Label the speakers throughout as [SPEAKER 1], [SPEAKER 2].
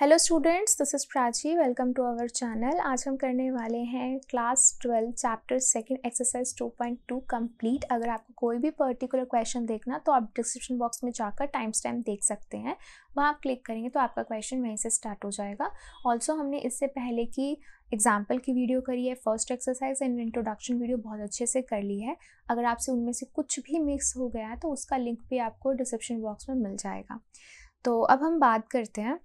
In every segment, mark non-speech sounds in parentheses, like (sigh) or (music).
[SPEAKER 1] Hello students this is Prachi welcome to our channel आज हम करने वाले हैं class twelve chapter second exercise 2.2 complete अगर आपको कोई भी पर्टिकुलर क्वेश्चन देखना तो आप डिस्क्रिप्शन बॉक्स में जाकर टाइम स्टैम्प देख सकते हैं वहाँ आप क्लिक करेंगे तो आपका क्वेश्चन वहीं से स्टार्ट हो जाएगा ऑल्सो हमने इससे पहले की एग्जाम्पल की वीडियो करी है first exercise and introduction video बहुत अच्छे से कर ली है अगर आपसे उनमें से कुछ भी मिक्स हो गया है तो उसका लिंक भी आपको डिस्क्रिप्शन बॉक्स में मिल जाएगा तो अब हम बात करते हैं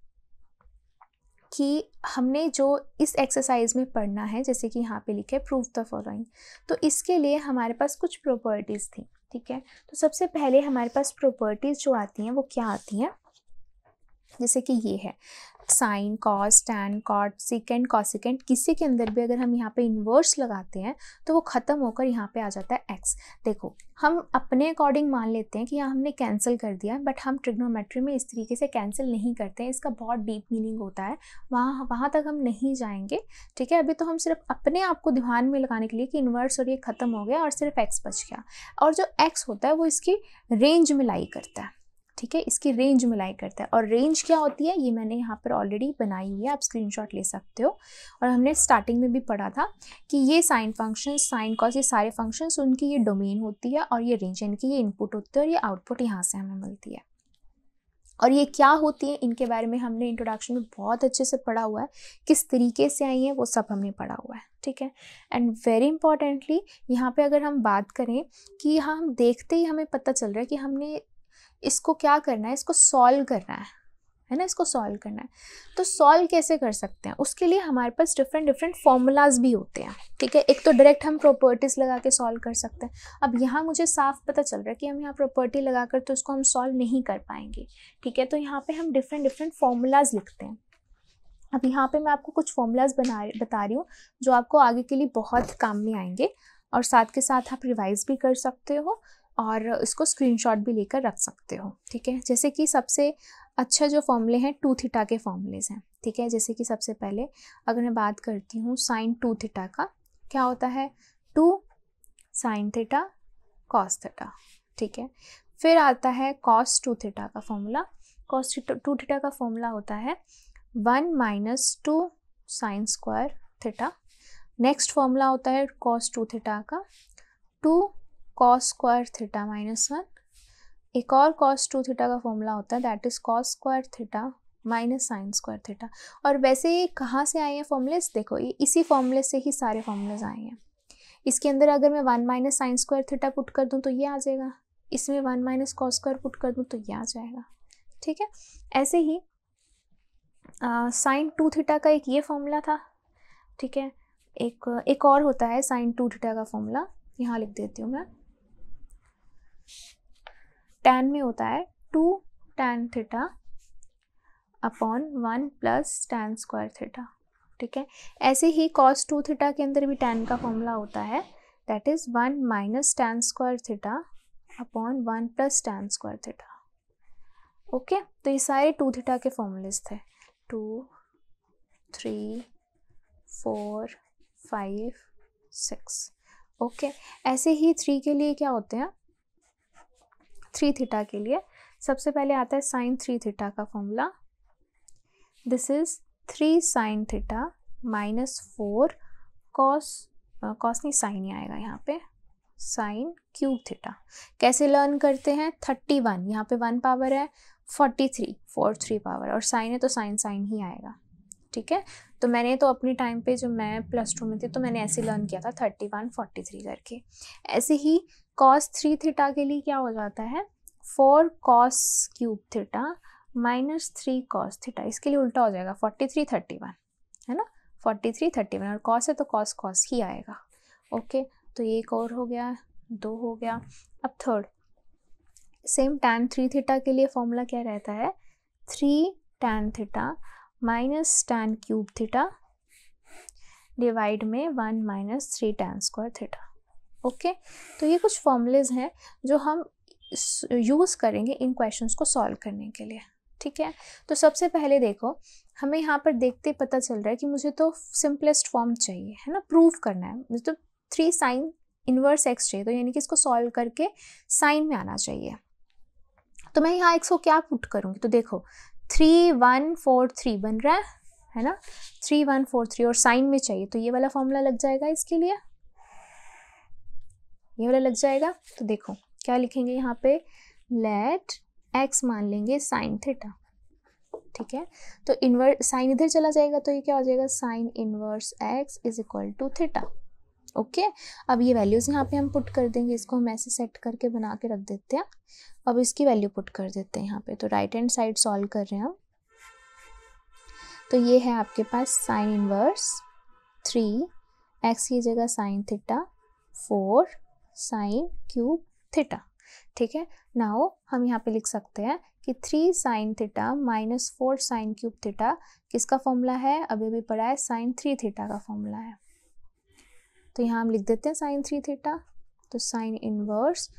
[SPEAKER 1] कि हमने जो इस एक्सरसाइज में पढ़ना है जैसे कि यहाँ पे लिखे प्रूफ द फॉलोइंग तो इसके लिए हमारे पास कुछ प्रॉपर्टीज़ थी ठीक है तो सबसे पहले हमारे पास प्रॉपर्टीज़ जो आती हैं वो क्या आती हैं जैसे कि ये है sine cos tan cot secant cosecant किसी के अंदर भी अगर हम यहाँ पे इन्वर्स लगाते हैं तो वो ख़त्म होकर यहाँ पे आ जाता है एक्स देखो हम अपने अकॉर्डिंग मान लेते हैं कि यहाँ हमने कैंसिल कर दिया बट हम ट्रिग्नोमेट्री में इस तरीके से कैंसिल नहीं करते हैं इसका बहुत डीप मीनिंग होता है वहाँ वहाँ तक हम नहीं जाएंगे ठीक है अभी तो हम सिर्फ अपने आप को ध्यान में लगाने के लिए कि इन्वर्स और ये ख़त्म हो गया और सिर्फ एक्स बच गया और जो एक्स होता है वो इसकी रेंज में लाई करता है ठीक है इसकी रेंज में लाई करता है और रेंज क्या होती है ये मैंने यहाँ पर ऑलरेडी बनाई हुई है आप स्क्रीनशॉट ले सकते हो और हमने स्टार्टिंग में भी पढ़ा था कि ये साइन फंक्शन साइन कॉस ये सारे फंक्शन उनकी ये डोमेन होती है और ये रेंज यानी कि ये इनपुट होती है और ये आउटपुट यहाँ से हमें मिलती है और ये क्या होती है इनके बारे में हमने इंट्रोडक्शन में बहुत अच्छे से पढ़ा हुआ है किस तरीके से आई है वो सब हमने पढ़ा हुआ है ठीक है एंड वेरी इंपॉर्टेंटली यहाँ पे अगर हम बात करें कि यहाँ हम देखते ही हमें पता चल रहा है कि हमने इसको क्या करना है इसको सॉल्व करना है है ना इसको सॉल्व करना है तो सॉल्व कैसे कर सकते हैं उसके लिए हमारे पास डिफरेंट डिफरेंट फॉर्मूलाज भी होते हैं ठीक है एक तो डायरेक्ट हम प्रॉपर्टीज़ लगा के सॉल्व कर सकते हैं अब यहाँ मुझे साफ पता चल रहा है कि हम यहाँ प्रॉपर्टी लगा कर तो उसको हम सॉल्व नहीं कर पाएंगे ठीक है तो यहाँ पे हम डिफरेंट डिफरेंट फॉर्मूलाज लिखते हैं अब यहाँ पर मैं आपको कुछ फॉर्मूलाज बना बता रही हूँ जो आपको आगे के लिए बहुत काम में आएंगे और साथ के साथ आप रिवाइज भी कर सकते हो और इसको स्क्रीनशॉट भी लेकर रख सकते हो ठीक है जैसे कि सबसे अच्छा जो फॉर्मूले हैं टू थीटा के फॉर्मूलेज हैं ठीक है जैसे कि सबसे पहले अगर मैं बात करती हूँ साइन टू थीटा का क्या होता है two sine theta cos theta ठीक है फिर आता है कॉस टू थीटा का फॉर्मूला कॉस टू थीटा का फॉर्मूला होता है one minus two sine square theta next formula होता है कॉस टू थीटा का two cos square theta minus one एक और कॉस टू थीटा का फॉर्मूला होता है that is cos square theta minus sine square theta और वैसे ये कहाँ से आए हैं फॉर्मूलेस देखो ये इसी फॉर्मूले से ही सारे फॉर्मूलेज आए हैं इसके अंदर अगर मैं one minus sine square theta put कर दूँ तो ये आ जाएगा इसमें one minus cos square put कर दूँ तो ये आ जाएगा ठीक है ऐसे ही साइन टू थीटा का एक ये फॉर्मूला था ठीक है एक एक और होता है साइन टू थीटा का फॉर्मूला यहाँ लिख देती हूँ मैं टेन में होता है two tan theta upon one plus tan square theta ठीक है ऐसे ही कॉस टू थीटा के अंदर भी टैन का फॉर्मूला होता है that is one minus tan square theta upon one plus tan square theta okay तो ये सारे टू थीटा के फॉर्मूलेस थे two three four five six okay ऐसे ही थ्री के लिए क्या होते हैं थ्री थीटा के लिए सबसे पहले आता है साइन थ्री थीटा का formula this is three sine theta minus four cos cos नहीं साइन ही आएगा यहाँ पे साइन क्यूब थीटा कैसे लर्न करते हैं थर्टी वन यहाँ पे वन पावर है forty three four three power और साइन है तो साइन साइन ही आएगा ठीक है तो मैंने तो अपने टाइम पे जो मैं प्लस टू में थी तो मैंने ऐसे लर्न किया था थर्टी वन फोर्टी थ्री करके ऐसे ही कॉस थ्री थीटा के लिए क्या हो जाता है four cos cube theta minus three cos theta इसके लिए उल्टा हो जाएगा फोर्टी थ्री थर्टी वन है ना फोर्टी थ्री थर्टी वन और कॉस है तो कॉस कॉस ही आएगा ओके तो ये एक और हो गया दो हो गया अब third same tan three theta के लिए फॉर्मूला क्या रहता है three tan theta minus tan cube theta divide में one minus three tan square theta okay तो ये कुछ फॉर्मूलेज हैं जो हम यूज़ करेंगे इन क्वेश्चंस को सॉल्व करने के लिए ठीक है तो सबसे पहले देखो हमें यहाँ पर देखते पता चल रहा है कि मुझे तो सिंपलेस्ट फॉर्म चाहिए है ना प्रूव करना है मुझे तो थ्री साइन इन्वर्स एक्स चाहिए तो यानी कि इसको सॉल्व करके साइन में आना चाहिए तो मैं यहाँ एक्स को क्या पुट करूँगी तो देखो थ्री वन फोर थ्री बन रहा है है ना थ्री वन फोर थ्री और साइन में चाहिए तो ये वाला फॉर्मूला लग जाएगा इसके लिए ये वाला लग जाएगा तो देखो क्या लिखेंगे यहाँ पे लेट एक्स मान लेंगे साइन थीटा ठीक है तो इनवर्स साइन इधर चला जाएगा तो ये क्या हो जाएगा sine inverse x is equal to theta okay अब ये वैल्यूज़ यहाँ पे हम पुट कर देंगे इसको हम ऐसे सेट करके बना के रख देते हैं अब इसकी वैल्यू पुट कर देते हैं यहाँ पे तो राइट हैंड साइड सॉल्व कर रहे हैं हम तो ये है आपके पास साइन इनवर्स थ्री एक्स की जगह sine theta four sine cube theta ठीक है नाउ हम यहाँ पे लिख सकते हैं कि three sine theta minus four sine cube theta किसका फॉर्मूला है अभी अभी पढ़ा है साइन थ्री थीटा का फॉर्मूला है तो यहाँ हम लिख देते हैं साइन थ्री थीटा तो sine inverse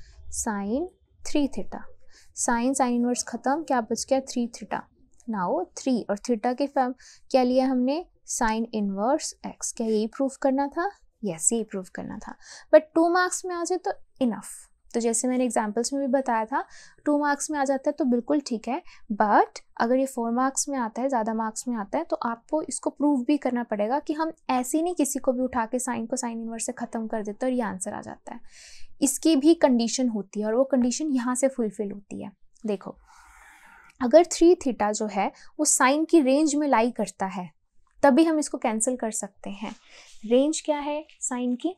[SPEAKER 1] sine three theta sine sine inverse खत्म क्या बच गया थ्री थीटा नाओ थ्री और थीटा के फॉर्म क्या लिया हमने साइन इनवर्स एक्स क्या यही प्रूफ करना था यस ये प्रूव करना था बट टू मार्क्स में आ जाए तो इनफ तो जैसे मैंने एग्जाम्पल्स में भी बताया था टू मार्क्स में आ जाता है तो बिल्कुल ठीक है बट अगर ये फोर मार्क्स में आता है ज़्यादा मार्क्स में आता है तो आपको इसको प्रूव भी करना पड़ेगा कि हम ऐसे नहीं किसी को भी उठा के साइन को साइन इनवर्स से ख़त्म कर देते और ये आंसर आ जाता है इसकी भी कंडीशन होती है और वो कंडीशन यहाँ से फुलफिल होती है देखो अगर थ्री थीटा जो है वो साइन की रेंज में लाई करता है तभी हम इसको कैंसिल कर सकते हैं रेंज क्या है साइन की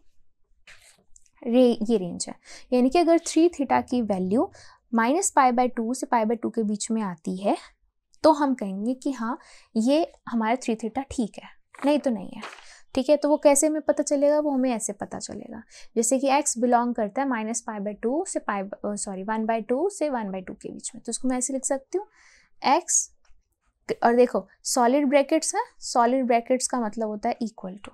[SPEAKER 1] रे ये रेंज है यानी कि अगर थ्री थीटा की value minus pi by two से पाई बाय टू के बीच में आती है तो हम कहेंगे कि हाँ ये हमारा थ्री थीटा ठीक है नहीं तो नहीं है ठीक है तो वो कैसे हमें पता चलेगा वो हमें ऐसे पता चलेगा जैसे कि x बिलोंग करता है माइनस पाई बाई टू से pi sorry one by two से वन बाई टू के बीच में तो उसको मैं ऐसे लिख सकती हूँ x और देखो सॉलिड ब्रैकेट्स हैं सॉलिड ब्रैकेट्स का मतलब होता है इक्वल टू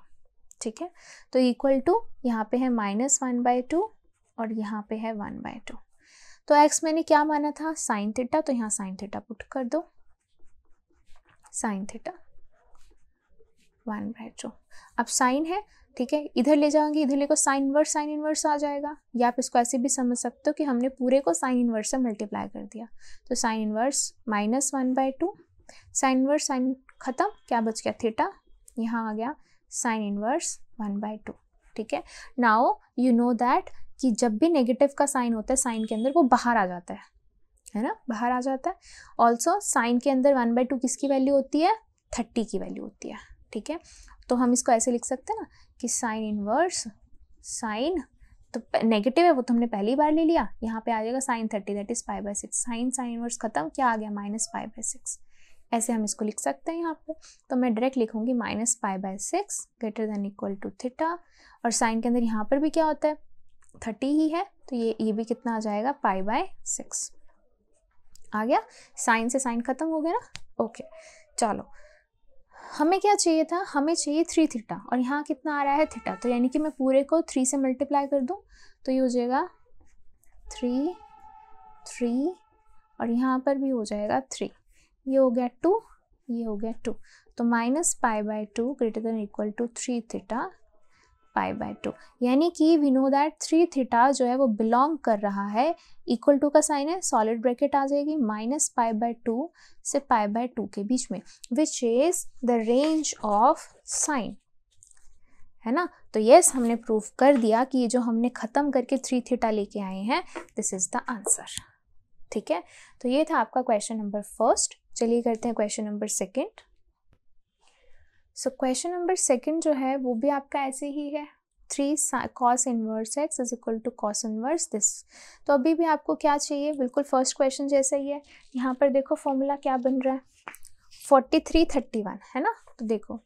[SPEAKER 1] ठीक है तो इक्वल टू यहाँ पे है माइनस वन बाय टू और यहाँ पे है वन बाय टू तो एक्स मैंने क्या माना था साइन थीटा तो यहाँ साइन थीटा पुट कर दो sine theta one by two अब साइन है ठीक है इधर ले जाऊंगी इधर लेकर साइन इनवर्स साइन इनवर्स आ जाएगा या आप इसको ऐसे भी समझ सकते हो कि हमने पूरे को साइन इनवर्स से मल्टीप्लाई कर दिया तो sine inverse minus one by two sine inverse sine खत्म क्या बच गया थीटा यहाँ आ गया sine inverse one by two ठीक है नाउ यू नो दैट कि जब भी नेगेटिव का साइन होता है साइन के अंदर वो बाहर आ जाता है है ना बाहर आ जाता है ऑल्सो साइन के अंदर वन बाई टू किसकी वैल्यू होती है थर्टी की वैल्यू होती है ठीक है तो हम इसको ऐसे लिख सकते हैं ना कि साइन इनवर्स साइन तो नेगेटिव है वो तो हमने पहली बार ले लिया यहाँ पे आ जाएगा sine thirty that is five by six sine sine inverse खत्म क्या आ गया माइनस फाइव बाई सिक्स ऐसे हम इसको लिख सकते हैं यहाँ पर तो मैं डायरेक्ट लिखूंगी minus five by six greater than equal to theta और साइन के अंदर यहाँ पर भी क्या होता है थर्टी ही है तो ये ये भी कितना आ जाएगा पाई बाय सिक्स आ गया साइन से साइन खत्म हो गया ना ओके चलो हमें क्या चाहिए था हमें चाहिए थ्री थीटा और यहाँ कितना आ रहा है थीटा तो यानी कि मैं पूरे को थ्री से मल्टीप्लाई कर दूँ तो ये हो जाएगा थ्री थ्री और यहाँ पर भी हो जाएगा थ्री ये हो गया टू ये हो गया टू तो minus pi by two greater than equal to three theta pi by two यानी कि we know that three theta जो है वो बिलोंग कर रहा है इक्वल टू का साइन है सॉलिड ब्रैकेट आ जाएगी माइनस पाई बाय टू से पाई बाय टू के बीच में which is the range of sine है ना तो यस हमने प्रूव कर दिया कि ये जो हमने ख़त्म करके थ्री थीटा लेके आए हैं दिस इज़ द आंसर ठीक है तो ये था आपका क्वेश्चन नंबर फर्स्ट चलिए करते हैं question number second so question number second जो है वो भी आपका ऐसे ही है three cos inverse x is equal to cos inverse this तो अभी भी आपको क्या चाहिए बिल्कुल फर्स्ट क्वेश्चन जैसा ही है यहाँ पर देखो फॉर्मूला क्या बन रहा है फोर्टी थ्री थर्टी वन है ना तो देखो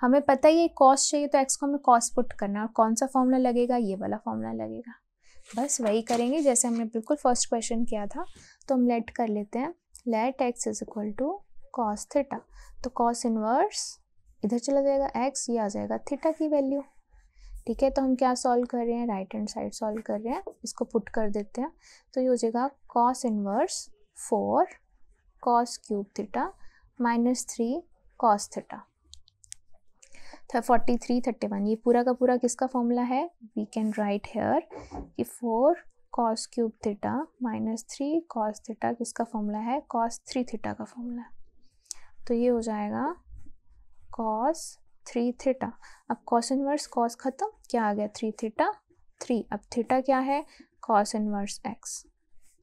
[SPEAKER 1] हमें पता ही है कॉस चाहिए तो एक्स को हमें कॉस पुट करना है और कौन सा फॉर्मूला लगेगा ये वाला फॉर्मूला लगेगा बस वही करेंगे जैसे हमने बिल्कुल फर्स्ट क्वेश्चन किया था तो हम लेट कर लेते हैं let x is equal to cos theta तो कॉस इनवर्स इधर चला जाएगा एक्स ये आ जाएगा थीटा की वैल्यू ठीक है तो हम क्या सॉल्व कर रहे हैं राइट हैंड साइड सॉल्व कर रहे हैं इसको पुट कर देते हैं तो ये हो जाएगा cos inverse four cos cube theta minus three cos theta forty three thirty one ये पूरा का पूरा किसका फॉर्मूला है वी कैन राइट हेयर कि four cos cube theta minus three cos theta किसका फॉर्मूला है कॉस थ्री थीटा का फॉर्मूला तो ये हो जाएगा कॉस थ्री थीटा अब कॉस इनवर्स कॉस खत्म क्या आ गया थ्री थीटा थ्री अब थीटा क्या है कॉस इनवर्स एक्स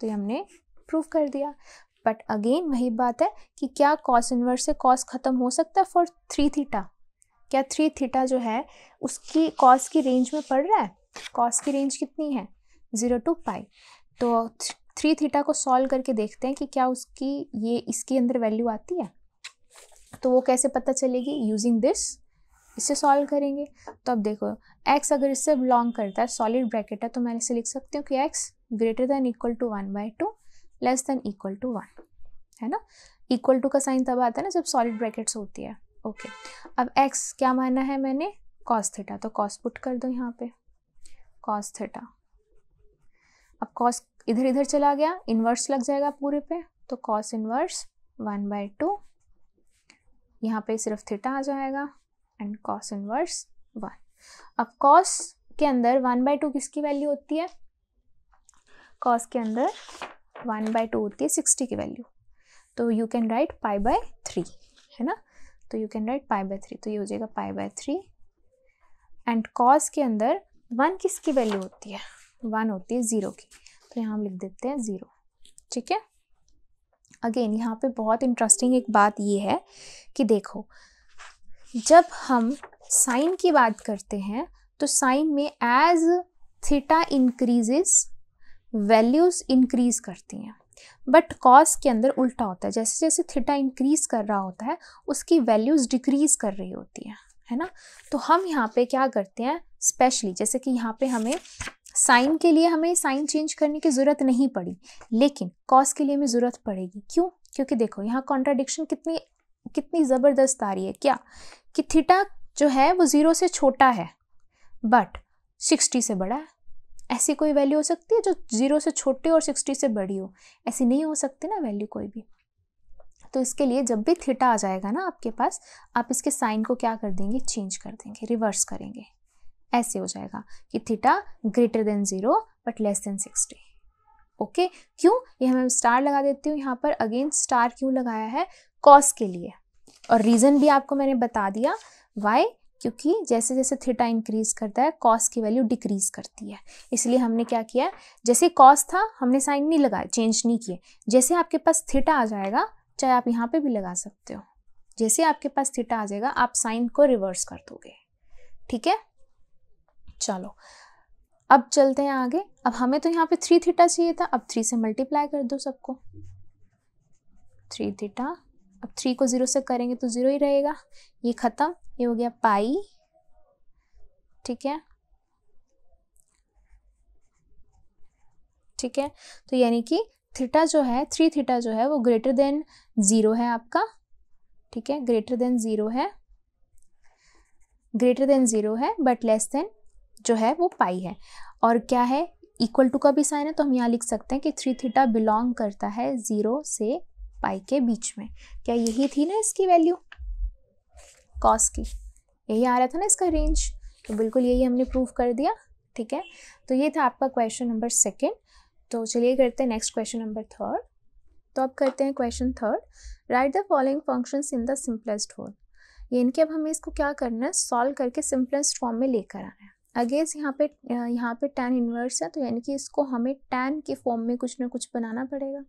[SPEAKER 1] तो ये हमने प्रूव कर दिया बट अगेन वही बात है कि क्या कॉस इनवर्स से कॉस खत्म हो सकता है फॉर थ्री थीटा क्या थ्री थीटा जो है उसकी कॉस की रेंज में पड़ रहा है कॉस की रेंज कितनी है ज़ीरो टू पाई तो थ्री थीटा को सॉल्व करके देखते हैं कि क्या उसकी ये इसके अंदर वैल्यू आती है तो वो कैसे पता चलेगी यूजिंग दिस इसे सॉल्व करेंगे तो अब देखो एक्स अगर इससे बिलोंग करता है सॉलिड ब्रैकेट है तो मैं इसे लिख सकती हूँ कि x greater than equal to one by two less than equal to one है ना इक्वल टू का साइन तब आता है ना जब सॉलिड ब्रैकेट्स होती है ओके अब एक्स क्या माना है मैंने कॉस थीटा तो कॉस पुट कर दो यहाँ पे कॉस थीटा अब कॉस इधर इधर चला गया इन्वर्स लग जाएगा पूरे पे तो cos inverse one by two यहाँ पे सिर्फ थीटा आ जाएगा एंड कॉस इन्वर्स वन अब कॉस के अंदर वन बाय टू किसकी वैल्यू होती है कॉस के अंदर वन बाय टू होती है सिक्सटी की वैल्यू तो you can write pi by three है ना तो you can write pi by three तो ये हो जाएगा pi by three and cos के अंदर वन किसकी वैल्यू होती है वन होती है ज़ीरो की तो यहाँ हम लिख देते हैं ज़ीरो ठीक है अगेन यहाँ पे बहुत इंटरेस्टिंग एक बात ये है कि देखो जब हम साइन की बात करते हैं तो साइन में as theta increases values increase करती हैं बट कॉस के अंदर उल्टा होता है जैसे जैसे थीटा इंक्रीज़ कर रहा होता है उसकी वैल्यूज़ डिक्रीज़ कर रही होती हैं है ना तो हम यहाँ पे क्या करते हैं स्पेशली जैसे कि यहाँ पे हमें साइन के लिए हमें साइन चेंज करने की ज़रूरत नहीं पड़ी लेकिन कॉस के लिए हमें ज़रूरत पड़ेगी क्यों क्योंकि देखो यहाँ कॉन्ट्राडिक्शन कितनी कितनी ज़बरदस्त आ रही है क्या कि थीटा जो है वो ज़ीरो से छोटा है बट सिक्सटी से बड़ा है ऐसी कोई वैल्यू हो सकती है जो ज़ीरो से छोटी और सिक्सटी से बड़ी हो ऐसी नहीं हो सकती ना वैल्यू कोई भी तो इसके लिए जब भी थीटा आ जाएगा ना आपके पास आप इसके साइन को क्या कर देंगे चेंज कर देंगे रिवर्स करेंगे ऐसे हो जाएगा कि theta greater than zero but less than sixty okay क्यों ये हमें स्टार लगा देती हूँ यहाँ पर अगेन स्टार क्यों लगाया है कॉस के लिए और रीज़न भी आपको मैंने बता दिया वाई क्योंकि जैसे जैसे थीटा इंक्रीज करता है कॉस की वैल्यू डिक्रीज करती है इसलिए हमने क्या किया है जैसे कॉस था हमने साइन नहीं लगाया चेंज नहीं किए जैसे आपके पास थीटा आ जाएगा चाहे आप यहाँ पे भी लगा सकते हो जैसे आपके पास थीटा आ जाएगा आप साइन को रिवर्स कर दोगे ठीक है चलो अब चलते हैं आगे अब हमें तो यहाँ पे थ्री थीटा चाहिए था अब थ्री से मल्टीप्लाई कर दो सबको थ्री थीटा अब थ्री को ज़ीरो से करेंगे तो ज़ीरो ही रहेगा ये ख़त्म ये हो गया पाई ठीक है ठीक है तो यानी कि थीटा जो है थ्री थीटा जो है वो ग्रेटर देन ज़ीरो है आपका ठीक है ग्रेटर देन ज़ीरो है ग्रेटर देन ज़ीरो है बट लेस देन जो है वो पाई है और क्या है इक्वल टू का भी साइन है तो हम यहाँ लिख सकते हैं कि थ्री थीटा बिलोंग करता है ज़ीरो से पाई के बीच में क्या यही थी ना इसकी वैल्यू कॉस की यही आ रहा था ना इसका रेंज तो बिल्कुल यही हमने प्रूव कर दिया ठीक है तो ये था आपका क्वेश्चन नंबर सेकेंड तो चलिए करते हैं नेक्स्ट क्वेश्चन नंबर थर्ड तो अब करते हैं question third write the following function in the simplest form ये इनके अब हमें इसको क्या करना है सॉल्व करके सिंपलेस्ट फॉर्म में लेकर आना है अगेंस्ट यहाँ पे यहाँ पे टेन इन्वर्स है तो यानी कि इसको हमें टेन के फॉर्म में कुछ ना कुछ बनाना पड़ेगा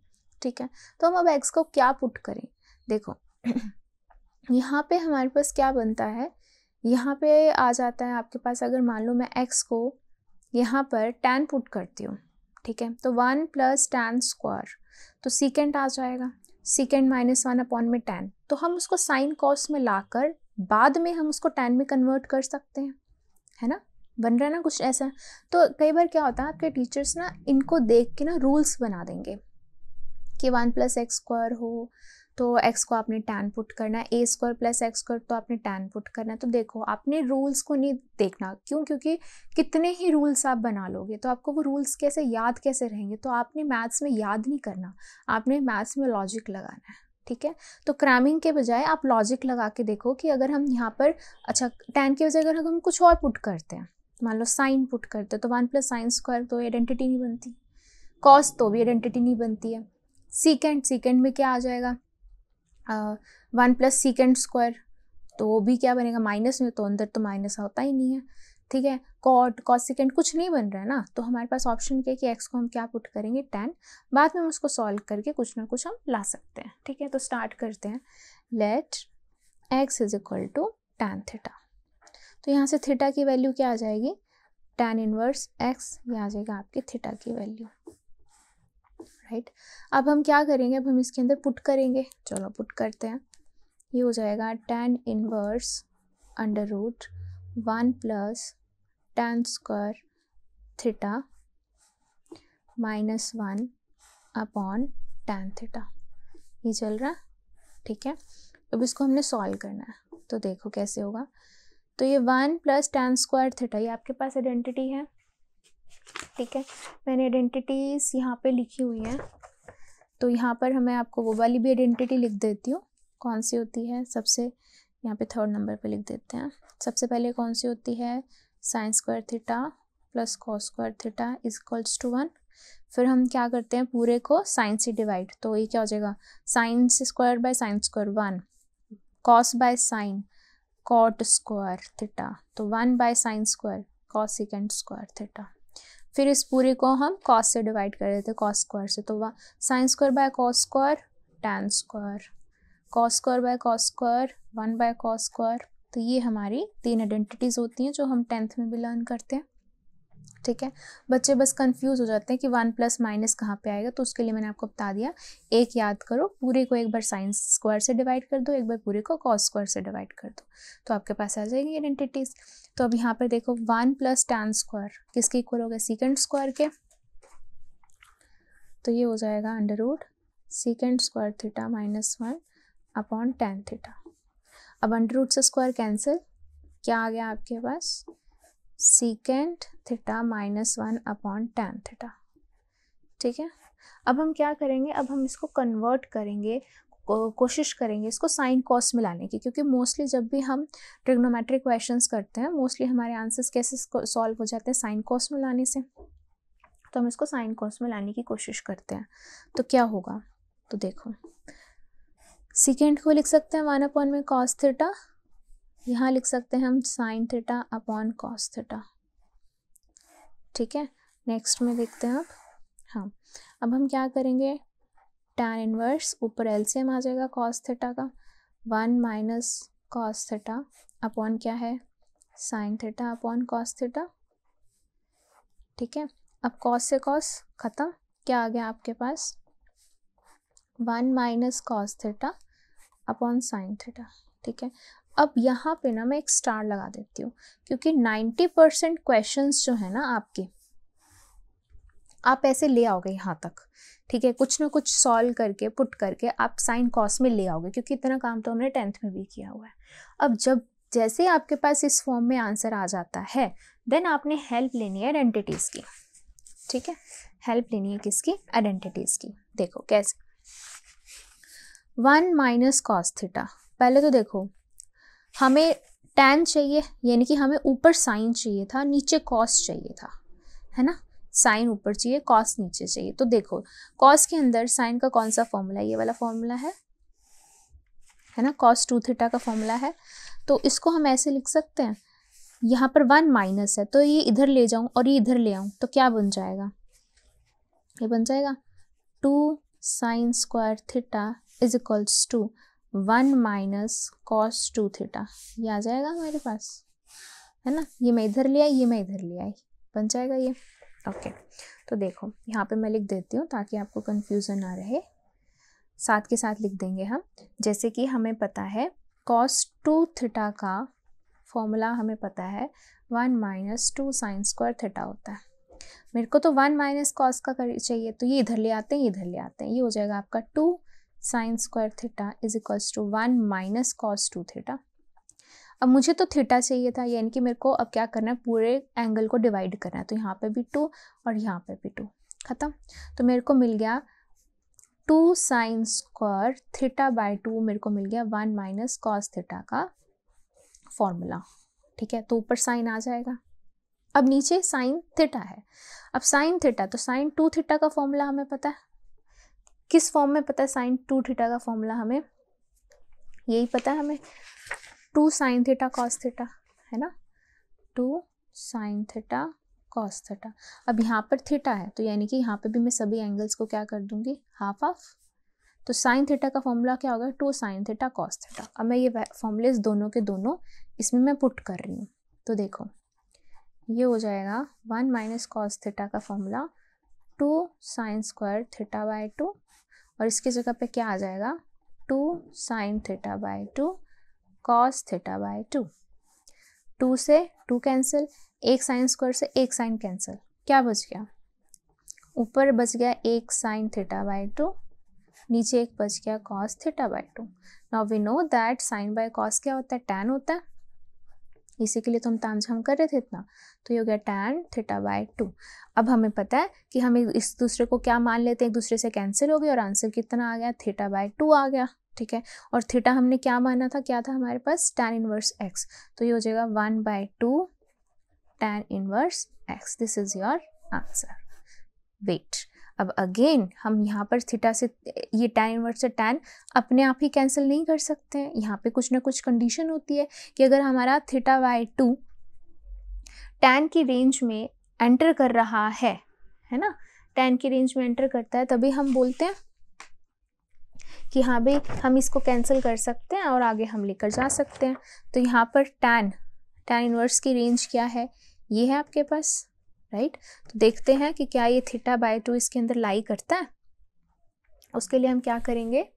[SPEAKER 1] ठीक है तो हम अब एक्स को क्या पुट करें देखो (clears throat) यहाँ पे हमारे पास क्या बनता है यहाँ पे आ जाता है आपके पास अगर मान लो मैं एक्स को यहाँ पर टेन पुट करती हूँ ठीक है तो वन प्लस टेन स्क्वायर तो सीकेंड आ जाएगा सीकेंड माइनस वन अपॉन में टेन तो हम उसको साइन कॉस में लाकर बाद में हम उसको टेन में कन्वर्ट कर सकते हैं है ना बन रहा है ना कुछ ऐसा तो कई बार क्या होता है आपके टीचर्स ना इनको देख के ना रूल्स बना देंगे कि वन प्लस एक्स स्क्वायर हो तो एक्स को आपने टैन पुट करना है a square plus x square तो आपने टैन पुट करना है तो देखो आपने रूल्स को नहीं देखना क्यों क्योंकि कितने ही रूल्स आप बना लोगे तो आपको वो रूल्स कैसे याद कैसे रहेंगे तो आपने मैथ्स में याद नहीं करना आपने मैथ्स में लॉजिक लगाना है ठीक है तो क्रैमिंग के बजाय आप लॉजिक लगा के देखो कि अगर हम यहाँ पर अच्छा टेन के बजाय अगर हम कुछ और पुट करते हैं मान लो साइन पुट करते तो वन प्लस साइन स्क्वायर तो आइडेंटिटी नहीं बनती कॉस तो भी आइडेंटिटी नहीं बनती है सीकेंड सीकेंड में क्या आ जाएगा वन प्लस सीकेंड स्क्वायर तो वो भी क्या बनेगा माइनस में तो अंदर तो माइनस होता ही नहीं है ठीक है कॉट कॉस सेकेंड कुछ नहीं बन रहा है ना तो हमारे पास ऑप्शन क्या है कि एक्स को हम क्या पुट करेंगे टेन बाद में हम उसको सॉल्व करके कुछ ना कुछ हम ला सकते हैं ठीक है तो स्टार्ट करते हैं let x is equal to tan theta तो यहाँ से थीटा की वैल्यू क्या आ जाएगी टेन इनवर्स एक्स ये आ जाएगा आपकी थीटा की वैल्यू राइट अब हम क्या करेंगे अब हम इसके अंदर पुट करेंगे चलो पुट करते हैं ये हो जाएगा tan inverse under root one plus tan square theta minus one upon tan theta ये चल रहा है ठीक है अब इसको हमने सॉल्व करना है तो देखो कैसे होगा तो ये one plus tan square theta ये आपके पास आइडेंटिटी है ठीक है मैंने आइडेंटिटीज़ यहाँ पे लिखी हुई हैं तो यहाँ पर हमें आपको वो वाली भी आइडेंटिटी लिख देती हूँ कौन सी होती है सबसे यहाँ पे थर्ड नंबर पे लिख देते हैं सबसे पहले कौन सी होती है sine square theta plus cos square theta equals to one फिर हम क्या करते हैं पूरे को साइंस से डिवाइड तो ये क्या हो जाएगा sine square by sine square one cos by sine cot square theta तो one by sine square cos square theta फिर इस पूरे को हम कॉस से डिवाइड कर देते कॉस स्क्वायर से तो one sine square by cos square tan square cos square by cos square one by cos square तो ये हमारी तीन आइडेंटिटीज़ होती हैं जो हम टेंथ में भी लर्न करते हैं ठीक है बच्चे बस कंफ्यूज हो जाते हैं कि वन प्लस माइनस कहाँ पे आएगा तो उसके लिए मैंने आपको बता दिया एक याद करो पूरे को एक बार साइंस स्क्वायर से डिवाइड कर दो एक बार पूरे को कॉस स्क्वायर से डिवाइड कर दो तो आपके पास आ जाएगी आइडेंटिटीज़ तो अब यहाँ पर देखो वन प्लस टेन स्क्वायर किसके इक्वल हो गए सीकेंड स्क्वायर के तो ये हो जाएगा under root secant square theta minus one upon tan theta अब अंडर रूट से स्क्वायर कैंसिल क्या आ गया आपके पास secant theta minus one upon tan theta ठीक है अब हम क्या करेंगे अब हम इसको कन्वर्ट करेंगे कोशिश करेंगे इसको साइन कॉस में लाने की क्योंकि मोस्टली जब भी हम ट्रिग्नोमेट्रिक क्वेश्चंस करते हैं मोस्टली हमारे आंसर्स कैसे सॉल्व हो जाते हैं साइन कॉस में लाने से तो हम इसको साइन कॉस में लाने की कोशिश करते हैं तो क्या होगा तो देखो सिकेंड को लिख सकते हैं वन अपॉन में कॉस थीटा यहाँ लिख सकते हैं हम sine theta upon cos theta ठीक है नेक्स्ट में देखते हैं अब हाँ अब हम क्या करेंगे टैन इनवर्स ऊपर एलसीएम आ जाएगा कॉस थीटा का one minus cos theta upon क्या है sine theta upon cos theta ठीक है अब कॉस से कॉस ख़त्म क्या आ गया आपके पास one minus cos theta upon sine theta ठीक है अब यहाँ पे ना मैं एक स्टार लगा देती हूँ क्योंकि 90 परसेंट क्वेश्चन जो है ना आपके आप ऐसे ले आओगे यहाँ तक ठीक है कुछ ना कुछ सॉल्व करके पुट करके आप साइन कॉस में ले आओगे क्योंकि इतना काम तो हमने टेंथ में भी किया हुआ है अब जब जैसे आपके पास इस फॉर्म में आंसर आ जाता है देन आपने हेल्प लेनी है आइडेंटिटीज़ की ठीक है हेल्प लेनी है किसकी आइडेंटिटीज़ की देखो कैसे वन माइनस कॉस थीटा पहले तो देखो हमें टेन चाहिए यानी कि हमें ऊपर साइन चाहिए था नीचे कॉस चाहिए था है ना साइन ऊपर चाहिए कॉस नीचे चाहिए तो देखो कॉस के अंदर साइन का कौन सा फॉर्मूला है ये वाला फॉर्मूला है है ना कॉस टू थीटा का फॉर्मूला है तो इसको हम ऐसे लिख सकते हैं यहाँ पर वन माइनस है तो ये इधर ले जाऊँ और ये इधर ले आऊँ तो क्या बन जाएगा ये बन जाएगा two sine square theta is equals to one minus cos two theta ये आ जाएगा हमारे पास है ना ये मैं इधर ले आई ये मैं इधर ले आई बन जाएगा ये ओके तो देखो यहाँ पे मैं लिख देती हूँ ताकि आपको कन्फ्यूज़न ना रहे साथ के साथ लिख देंगे हम जैसे कि हमें पता है कॉस टू थीटा का फॉर्मूला हमें पता है one minus two sine square theta होता है मेरे को तो वन माइनस कॉस का कर चाहिए तो ये इधर ले आते हैं इधर ले आते हैं ये हो जाएगा आपका two sine square theta is equals to one minus cos two theta अब मुझे तो थीटा चाहिए था यानी कि मेरे को अब क्या करना है पूरे एंगल को डिवाइड करना है तो यहाँ पे भी टू और यहाँ पे भी टू ख़त्म तो मेरे को मिल गया two sine square theta by two मेरे को मिल गया वन माइनस कॉस थीटा का फॉर्मूला ठीक है तो ऊपर साइन आ जाएगा अब नीचे साइन थीटा है अब साइन थीटा तो साइन टू थीटा का फॉर्मूला हमें पता है किस फॉर्म में पता है साइन टू थीटा का फॉर्मूला हमें यही पता है हमें two sine theta cos theta है ना two sine theta cos theta अब यहाँ पर थीटा है तो यानी कि यहाँ पे भी मैं सभी एंगल्स को क्या कर दूंगी हाफ ऑफ तो साइन थीटा का फॉर्मूला क्या होगा two sine theta cos theta अब मैं ये फॉर्मूले दोनों के दोनों इसमें मैं पुट कर रही हूँ तो देखो ये हो जाएगा वन माइनस कॉस थीटा का formula two sine square theta by two और इसकी जगह पे क्या आ जाएगा two sine theta by two cos theta by two two से टू कैंसिल एक साइन स्क्वायर से एक साइन कैंसिल क्या बच गया ऊपर बच गया एक साइन थीटा बाय टू नीचे एक बच गया cos theta by two now we know that sine by cos क्या होता है टेन होता है इसी के लिए तो हम ताम झाम कर रहे थे इतना तो ये हो गया टैन थीटा बाय टू अब हमें पता है कि हम इस दूसरे को क्या मान लेते हैं एक दूसरे से कैंसिल हो गया और आंसर कितना आ गया थीटा बाय टू आ गया ठीक है और थीटा हमने क्या माना था क्या था हमारे पास टैन इनवर्स एक्स तो ये हो जाएगा one by two tan inverse x this is your answer wait अब अगेन हम यहाँ पर थीटा से ये टैन इनवर्स टैन अपने आप ही कैंसिल नहीं कर सकते हैं यहाँ पे कुछ ना कुछ कंडीशन होती है कि अगर हमारा थीटा वाई टू टैन की रेंज में एंटर कर रहा है है ना टैन की रेंज में एंटर करता है तभी हम बोलते हैं कि हाँ भाई हम इसको कैंसिल कर सकते हैं और आगे हम लेकर जा सकते हैं तो यहाँ पर टैन टैन इनवर्स की रेंज क्या है ये है आपके पास राइट तो देखते हैं कि क्या ये थीटा बाय टू इसके अंदर लाई करता है उसके लिए हम क्या करेंगे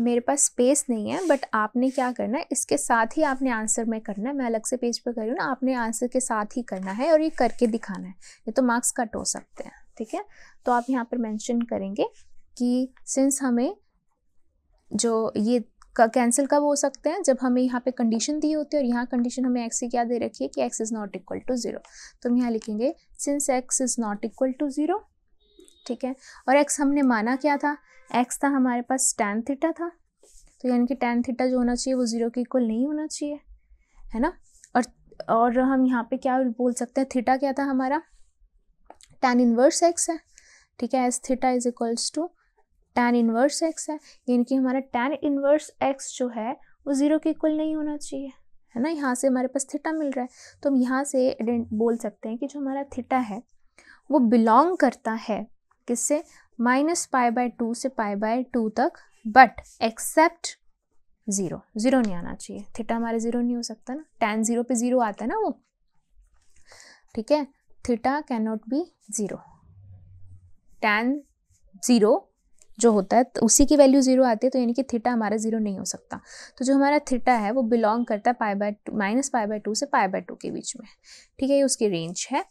[SPEAKER 1] मेरे पास स्पेस नहीं है बट आपने क्या करना है इसके साथ ही आपने आंसर में करना है मैं अलग से पेज पर कर रही हूँ ना आपने आंसर के साथ ही करना है और ये करके दिखाना है ये तो मार्क्स कट हो सकते हैं ठीक है तो आप यहाँ पर मैंशन करेंगे कि सिंस हमें जो ये कैंसिल कब हो सकते हैं जब हमें यहाँ पे कंडीशन दी होती है और यहाँ कंडीशन हमें एक्स से क्या दे रखी है कि x is not equal to zero तो हम यहाँ लिखेंगे since x is not equal to zero ठीक है और एक्स हमने माना क्या था एक्स था हमारे पास टेन थीटा था तो यानी कि टेन थीटा जो होना चाहिए वो ज़ीरो के इक्वल नहीं होना चाहिए है ना और और हम यहाँ पे क्या बोल सकते हैं थीटा क्या था हमारा टेन इनवर्स एक्स है ठीक है as theta is equals to tan inverse x है यानी कि हमारा टेन इन्वर्स एक्स जो है वो ज़ीरो के इक्वल नहीं होना चाहिए है ना यहाँ से हमारे पास थीटा मिल रहा है तो हम यहाँ से बोल सकते हैं कि जो हमारा थीटा है वो बिलोंग करता है किससे माइनस पाई बाय टू से पाई बाय टू तक बट एक्सेप्ट ज़ीरो ज़ीरो नहीं आना चाहिए थीटा हमारे ज़ीरो नहीं हो सकता ना टेन ज़ीरो पे ज़ीरो आता है ना वो ठीक है theta can not be zero tan zero जो होता है तो उसी की वैल्यू ज़ीरो आती है तो यानी कि थीटा हमारा ज़ीरो नहीं हो सकता तो जो हमारा थीटा है वो बिलोंग करता है pi by two minus pi by two से पाई बाय टू के बीच में ठीक है ये उसकी रेंज है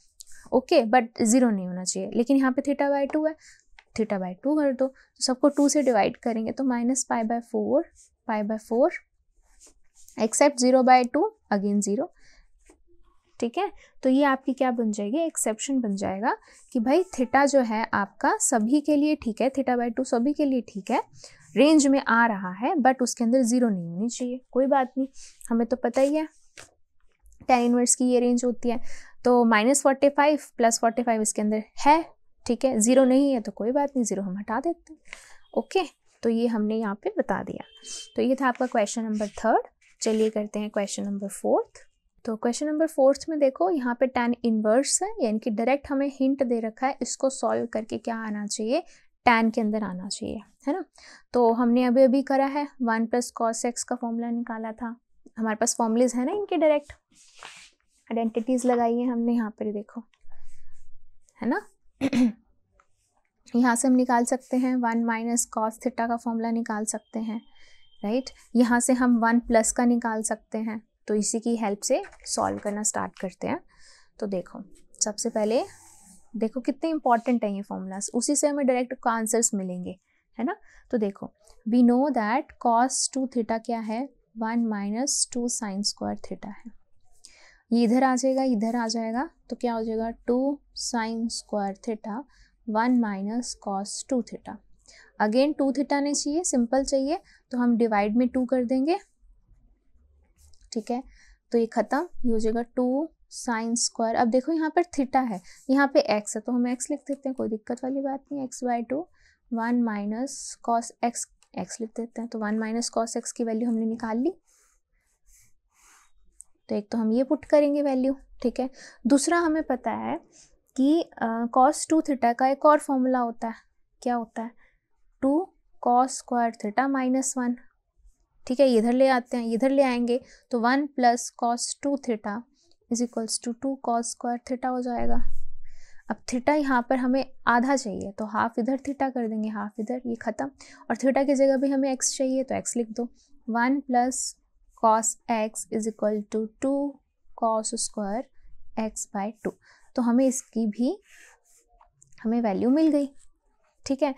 [SPEAKER 1] ओके बट ज़ीरो नहीं होना चाहिए लेकिन यहाँ पे थीटा बाय टू है थीटा बाय टू कर दो तो सबको टू से डिवाइड करेंगे तो minus pi by four pi by four except zero by two again zero ठीक है तो ये आपकी क्या बन जाएगी एक्सेप्शन बन जाएगा कि भाई थीटा जो है आपका सभी के लिए ठीक है थीटा बाई टू सभी के लिए ठीक है रेंज में आ रहा है बट उसके अंदर ज़ीरो नहीं होनी चाहिए कोई बात नहीं हमें तो पता ही है टेन इनवर्स की ये रेंज होती है तो minus forty five plus forty five इसके अंदर है ठीक है ज़ीरो नहीं है तो कोई बात नहीं ज़ीरो हम हटा देते हैं ओके तो ये हमने यहाँ पे बता दिया तो ये था आपका क्वेश्चन नंबर थर्ड चलिए करते हैं क्वेश्चन नंबर फोर्थ तो क्वेश्चन नंबर फोर्थ में देखो यहाँ पे टेन इन्वर्स है यानी कि डायरेक्ट हमें हिंट दे रखा है इसको सॉल्व करके क्या आना चाहिए टेन के अंदर आना चाहिए है ना तो हमने अभी अभी करा है वन प्लस कॉस एक्स का फॉर्मूला निकाला था हमारे पास फॉर्मूलेज है ना इनके डायरेक्ट आइडेंटिटीज़ लगाई है हमने यहाँ पर देखो है ना (clears throat) यहाँ से हम निकाल सकते हैं वन माइनस कॉस थीटा का फॉर्मूला निकाल सकते हैं राइट यहाँ से हम वन प्लस का निकाल सकते हैं तो इसी की हेल्प से सॉल्व करना स्टार्ट करते हैं तो देखो सबसे पहले देखो कितने इंपॉर्टेंट हैं ये फॉर्मूलाज उसी से हमें डायरेक्ट आंसर्स मिलेंगे है ना तो देखो we know that cos two theta क्या है one minus two sine square theta है ये इधर आ जाएगा इधर आ जाएगा तो क्या हो जाएगा two sine square theta one minus cos two theta again two theta नहीं चाहिए सिंपल चाहिए तो हम डिवाइड में टू कर देंगे ठीक है तो ये ख़त्म ये हो जाएगा टू साइन स्क्वायर अब देखो यहाँ पर थीटा है यहाँ पे एक्स है तो हम एक्स लिख देते हैं कोई दिक्कत वाली बात नहीं x by two one minus cos x x लिख देते हैं तो वन माइनस कॉस एक्स की वैल्यू हमने निकाल ली तो एक तो हम ये पुट करेंगे वैल्यू ठीक है दूसरा हमें पता है कि कॉस टू थीटा का एक और फॉर्मूला होता है क्या होता है two cos square theta minus one ठीक है इधर ले आते हैं इधर ले आएंगे तो one plus cos two theta is equals to two cos square theta हो जाएगा अब थीटा यहाँ पर हमें आधा चाहिए तो हाफ इधर थीटा कर देंगे हाफ इधर ये ख़त्म और थीटा की जगह भी हमें एक्स चाहिए तो एक्स लिख दो one plus cos x is equal to two cos square x by two तो हमें इसकी भी हमें वैल्यू मिल गई ठीक है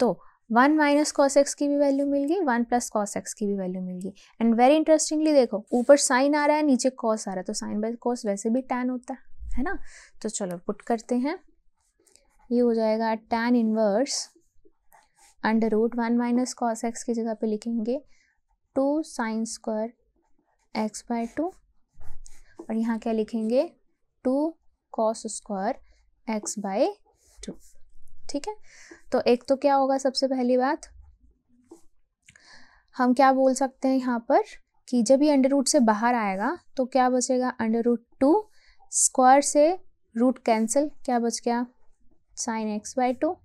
[SPEAKER 1] तो वन माइनस कॉस एक्स की भी वैल्यू मिल गई वन प्लस कॉस एक्स की भी वैल्यू मिल गई एंड वेरी इंटरेस्टिंगली देखो ऊपर साइन आ रहा है नीचे कॉस आ रहा है तो साइन बाय कॉस वैसे भी टैन होता है है ना तो चलो पुट करते हैं ये हो जाएगा tan inverse under root one minus cos x की जगह पे लिखेंगे two sine square x by two और यहाँ क्या लिखेंगे two cos square x by two ठीक है तो एक तो क्या होगा सबसे पहली बात हम क्या बोल सकते हैं यहाँ पर कि जब ये अंडर रूट से बाहर आएगा तो क्या बचेगा अंडर रूट टू स्क्वायर से रूट कैंसिल क्या बच गया साइन एक्स बाई टू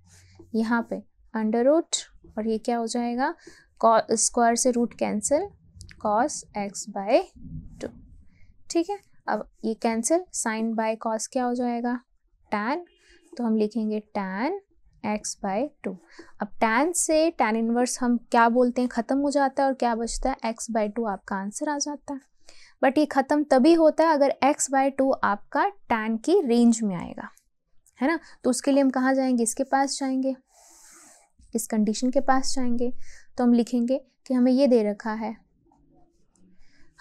[SPEAKER 1] यहाँ पे अंडर रूट और ये क्या हो जाएगा स्क्वायर से root cancel cos x by two ठीक है अब ये कैंसिल साइन बाय कॉस क्या हो जाएगा टैन तो हम लिखेंगे टैन एक्स बाय टू अब टैन से टेन इनवर्स हम क्या बोलते हैं ख़त्म हो जाता है और क्या बचता है एक्स बाय टू आपका आंसर आ जाता है बट ये ख़त्म तभी होता है अगर एक्स बाय टू आपका टेन की रेंज में आएगा है ना तो उसके लिए हम कहाँ जाएंगे इसके पास जाएंगे इस कंडीशन के पास जाएंगे तो हम लिखेंगे कि हमें ये दे रखा है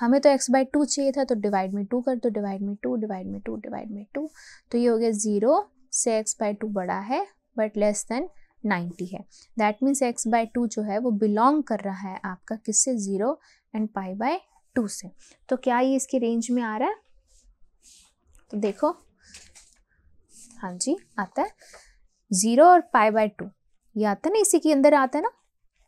[SPEAKER 1] हमें तो x बाई टू चाहिए था तो डिवाइड में टू कर दो डिवाइड में टू डिवाइड में टू डिवाइड में टू तो ये हो गया ज़ीरो से x बाई टू बड़ा है बट लेस देन 90 है that means x by two जो है वो बिलोंग कर रहा है आपका किससे zero and pi by two से तो क्या ये इसके रेंज में आ रहा है तो देखो हाँ जी आता है ज़ीरो और पाई बाय टू ये आता है ना इसी के अंदर आता है ना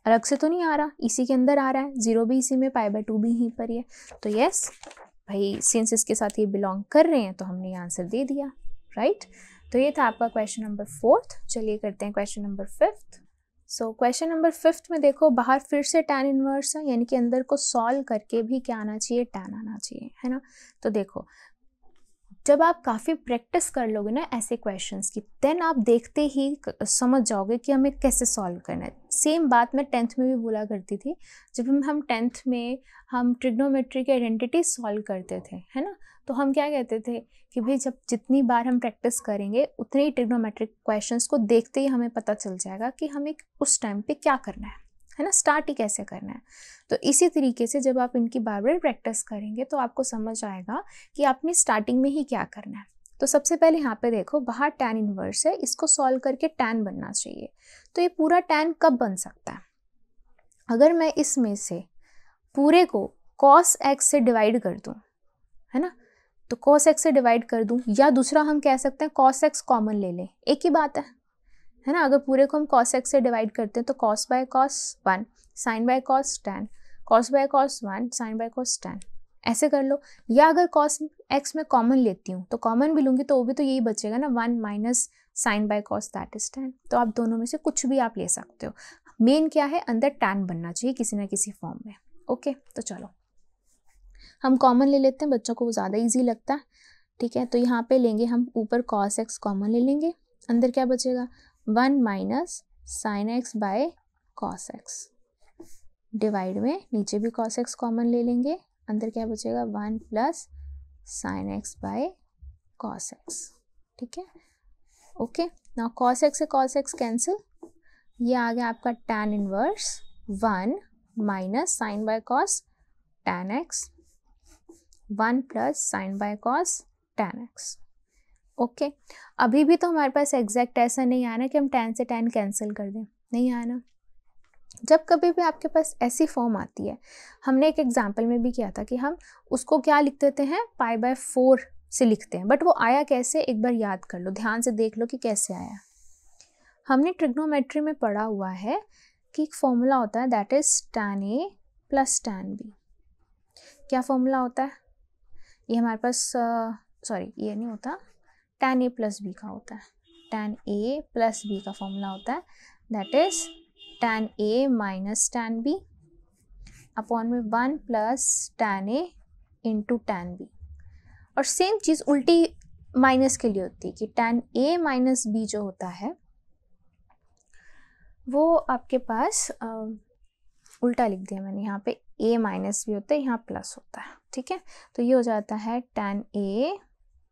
[SPEAKER 1] अलग से तो नहीं आ रहा इसी के अंदर आ रहा है ज़ीरो भी इसी में पाई बाय टू भी यहीं पर ही है तो यस भाई सिंस इसके साथ ये बिलोंग कर रहे हैं तो हमने ये आंसर दे दिया राइट right? तो ये था आपका क्वेश्चन नंबर फोर्थ चलिए करते हैं question number fifth so question number fifth में देखो बाहर फिर से टैन इन्वर्स है यानी कि अंदर को सॉल्व करके भी क्या आना चाहिए टैन आना चाहिए है ना तो देखो जब आप काफ़ी प्रैक्टिस कर लोगे ना ऐसे क्वेश्चंस की देन आप देखते ही समझ जाओगे कि हमें कैसे सॉल्व करना है सेम बात मैं टेंथ में भी बोला करती थी जब हम हम टेंथ में हम ट्रिग्नोमेट्री की आइडेंटिटी सॉल्व करते थे है ना तो हम क्या कहते थे कि भाई जब जितनी बार हम प्रैक्टिस करेंगे उतने ही ट्रिग्नोमेट्रिक क्वेश्चंस को देखते ही हमें पता चल जाएगा कि हमें उस टाइम पे क्या करना है है ना स्टार्ट ही कैसे करना है तो इसी तरीके से जब आप इनकी बार बार प्रैक्टिस करेंगे तो आपको समझ आएगा कि आपने स्टार्टिंग में ही क्या करना है तो सबसे पहले यहाँ पे देखो बाहर टैन इन्वर्स है इसको सॉल्व करके टैन बनना चाहिए तो ये पूरा टैन कब बन सकता है अगर मैं इसमें से पूरे को कॉस एक्स से डिवाइड कर दूँ है ना तो कॉस एक्स से डिवाइड कर दूँ या दूसरा हम कह सकते हैं कॉस एक्स कॉमन ले लें एक ही बात है है ना अगर पूरे को हम कॉस एक्स से डिवाइड करते हैं तो cos by cos one sine by cos tan cos by cos one sine by cos tan ऐसे कर लो या अगर कॉस एक्स में कॉमन लेती हूँ तो कॉमन भी लूँगी तो वो भी तो यही बचेगा ना one minus sine by cos that is tan तो आप दोनों में से कुछ भी आप ले सकते हो मेन क्या है अंदर टेन बनना चाहिए किसी ना किसी फॉर्म में ओके तो चलो हम कॉमन ले लेते हैं बच्चों को वो ज़्यादा ईजी लगता है ठीक है तो यहाँ पे लेंगे हम ऊपर कॉस एक्स कॉमन ले लेंगे अंदर क्या बचेगा one minus sine x by cos x divide में नीचे भी कॉस एक्स कॉमन ले लेंगे अंदर क्या बचेगा one plus sine x by cos x ठीक है ओके ना कॉस एक्स से कॉस एक्स कैंसिल ये आ गया आपका tan inverse one minus sine by cos tan x one plus sine by cos tan x okay अभी भी तो हमारे पास एग्जैक्ट ऐसा नहीं आना कि हम टेन से टेन कैंसिल कर दें नहीं आना जब कभी भी आपके पास ऐसी फॉर्म आती है हमने एक एग्जाम्पल में भी किया था कि हम उसको क्या लिख देते हैं पाई बाय फोर से लिखते हैं बट वो आया कैसे एक बार याद कर लो ध्यान से देख लो कि कैसे आया हमने ट्रिग्नोमेट्री में पढ़ा हुआ है कि एक फॉर्मूला होता है that is tan A plus tan B क्या फॉर्मूला होता है ये हमारे पास सॉरी uh, ये नहीं होता टेन ए प्लस बी का होता है टेन ए प्लस बी का फॉर्मूला होता है that is tan A minus tan B upon में one plus tan A into tan B और सेम चीज़ उल्टी माइनस के लिए होती है कि टेन ए माइनस बी जो होता है वो आपके पास आ, उल्टा लिख दिया मैंने यहाँ पे ए माइनस भी होता है यहाँ प्लस होता है ठीक है तो ये हो जाता है tan A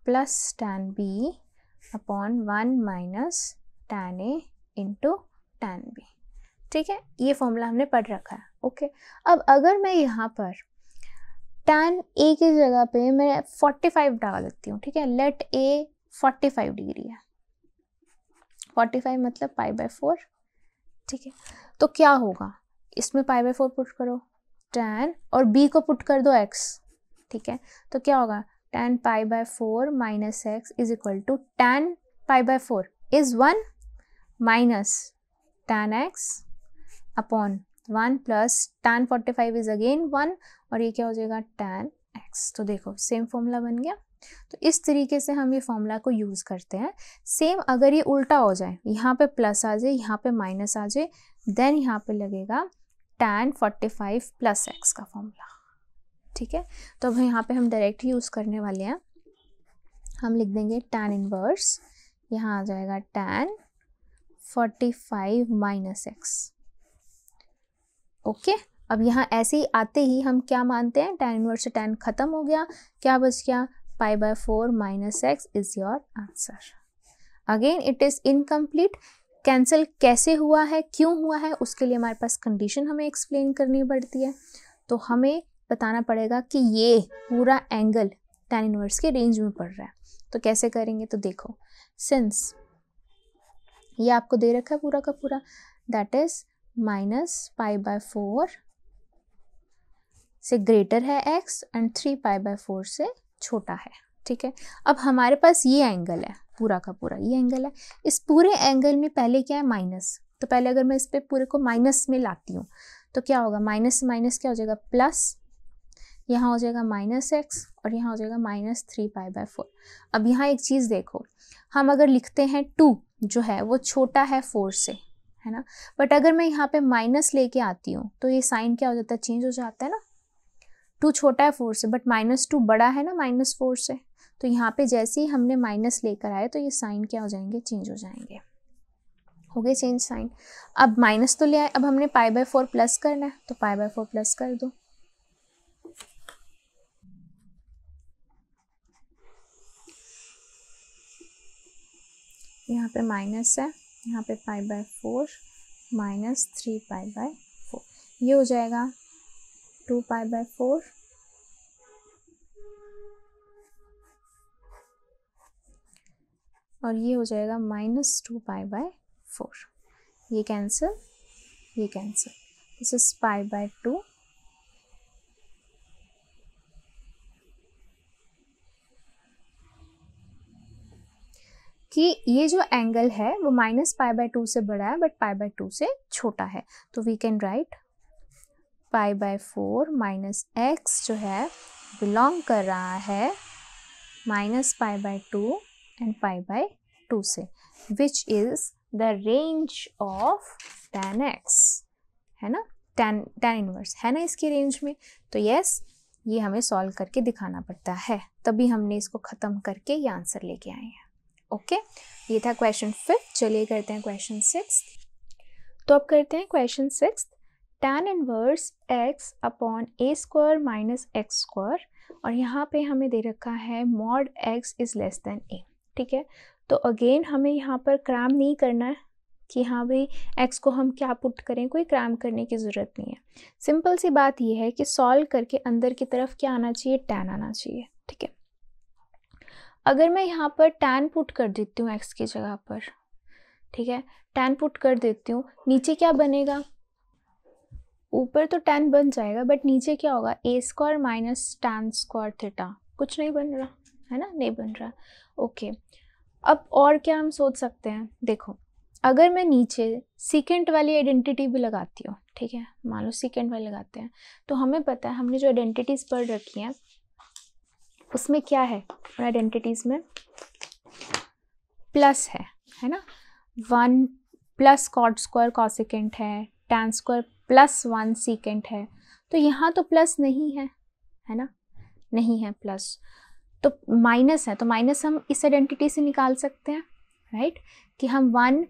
[SPEAKER 1] plus tan B upon one minus tan A into tan B ठीक है ये फॉर्मूला हमने पढ़ रखा है ओके अब अगर मैं यहाँ पर tan A की जगह पे मैं 45 डाल देती हूँ ठीक है लेट A 45 डिग्री है 45 मतलब पाई बाय फोर ठीक है तो क्या होगा इसमें पाई बाय फोर पुट करो tan और B को पुट कर दो x ठीक है तो क्या होगा tan pi by four minus x is equal to tan pi by four is one minus tan x upon one plus tan forty five is again one और ये क्या हो जाएगा टेन एक्स तो देखो सेम फॉर्मूला बन गया तो इस तरीके से हम ये फॉर्मूला को यूज़ करते हैं सेम अगर ये उल्टा हो जाए यहाँ पे प्लस आ जाए यहाँ पे माइनस आ जाए देन यहाँ पे लगेगा tan forty five plus x का फॉर्मूला ठीक है तो अब यहाँ पे हम डायरेक्ट यूज़ करने वाले हैं हम लिख देंगे टेन इनवर्स यहाँ आ जाएगा tan forty five minus x okay अब यहाँ ऐसे ही आते ही हम क्या मानते हैं टेन इनवर्स से ख़त्म हो गया क्या बच गया pi by four minus x is your answer again it is incomplete cancel कैसे हुआ है क्यों हुआ है उसके लिए हमारे पास कंडीशन हमें एक्सप्लेन करनी पड़ती है तो हमें बताना पड़ेगा कि ये पूरा एंगल टैन इनवर्स के रेंज में पड़ रहा है तो कैसे करेंगे तो देखो सिंस ये आपको दे रखा है पूरा का पूरा that is minus pi by four से ग्रेटर है x and three pi by four से छोटा है ठीक है अब हमारे पास ये एंगल है पूरा का पूरा ये एंगल है इस पूरे एंगल में पहले क्या है माइनस तो पहले अगर मैं इस पर पूरे को माइनस में लाती हूँ तो क्या होगा माइनस माइनस क्या हो जाएगा प्लस यहाँ हो जाएगा माइनस एक्स और यहाँ हो जाएगा minus three pi by four अब यहाँ एक चीज़ देखो हम अगर लिखते हैं टू जो है वो छोटा है फोर से है ना बट अगर मैं यहाँ पे माइनस लेके आती हूँ तो ये साइन क्या हो जाता है चेंज हो जाता है ना टू छोटा है फोर से बट माइनस टू बड़ा है ना माइनस फोर से तो यहाँ पे जैसे ही हमने माइनस लेकर आए तो ये साइन क्या हो जाएंगे चेंज हो जाएंगे हो गए चेंज साइन अब माइनस तो ले आए अब हमने पाई बाय फोर प्लस करना है तो पाई बाय फोर प्लस कर दो यहाँ पे माइनस है यहाँ पे pi by four minus three pi by four ये हो जाएगा टू पाई बाय फोर और ये हो जाएगा minus two pi by four ये कैंसिल ये cancel this is pi by two कि ये जो एंगल है वो माइनस पाई बाय टू से बड़ा है बट पाई बाय टू से छोटा है तो we can write pi by four minus x जो है बिलोंग कर रहा है minus pi by two and pi by two से which is the range of tan x है ना टेन टेन इनवर्स है ना इसकी रेंज में तो यस ये हमें सॉल्व करके दिखाना पड़ता है तभी हमने इसको ख़त्म करके ये आंसर लेके आए हैं ओके ये था क्वेश्चन फिफ्थ चलिए करते हैं क्वेश्चन सिक्स तो अब करते हैं question six tan inverse x upon a square minus x square और यहाँ पे हमें दे रखा है mod x is less than a ठीक है तो अगेन हमें यहाँ पर क्रैम नहीं करना है कि हाँ भाई एक्स को हम क्या पुट करें कोई क्रैम करने की ज़रूरत नहीं है सिंपल सी बात यह है कि सॉल्व करके अंदर की तरफ क्या आना चाहिए टैन आना चाहिए ठीक है अगर मैं यहाँ पर टैन पुट कर देती हूँ एक्स की जगह पर ठीक है टैन पुट कर देती हूँ नीचे क्या बनेगा ऊपर तो टैन बन जाएगा बट नीचे क्या होगा a square minus tan square theta कुछ नहीं बन रहा है ना नहीं बन रहा ओके अब और क्या हम सोच सकते हैं देखो अगर मैं नीचे सिकेंट वाली आइडेंटिटी भी लगाती हूँ ठीक है मान लो सिकेंट वाली लगाते हैं तो हमें पता है हमने जो आइडेंटिटीज़ पढ़ रखी हैं उसमें क्या है आइडेंटिटीज में प्लस है है ना one plus cot square cosecant है tan square plus one secant है तो यहाँ तो प्लस नहीं है है ना नहीं है प्लस तो माइनस है तो माइनस हम इस आइडेंटिटी से निकाल सकते हैं राइट कि हम वन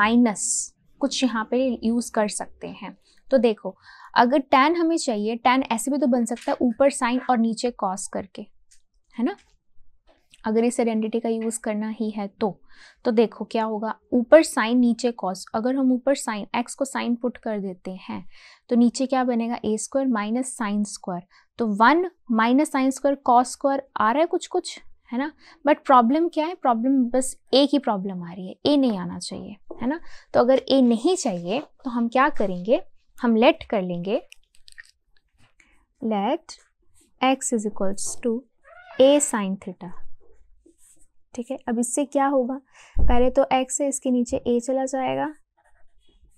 [SPEAKER 1] माइनस कुछ यहाँ पे यूज़ कर सकते हैं तो देखो अगर टैन हमें चाहिए टैन ऐसे भी तो बन सकता है ऊपर साइन और नीचे कॉस करके है ना अगर इस आइडेंटिटी का यूज़ करना ही है तो तो देखो क्या होगा ऊपर साइन नीचे कॉस अगर हम ऊपर साइन एक्स को साइन पुट कर देते हैं तो नीचे क्या बनेगा a square minus sine square तो one minus sine square cos square आ रहा है कुछ कुछ है ना बट प्रॉब्लम क्या है प्रॉब्लम बस एक ही प्रॉब्लम आ रही है ए नहीं आना चाहिए है ना तो अगर ए नहीं चाहिए तो हम क्या करेंगे हम लेट कर लेंगे let x is equals to a sine theta ठीक है अब इससे क्या होगा पहले तो एक्स है इसके नीचे ए चला जाएगा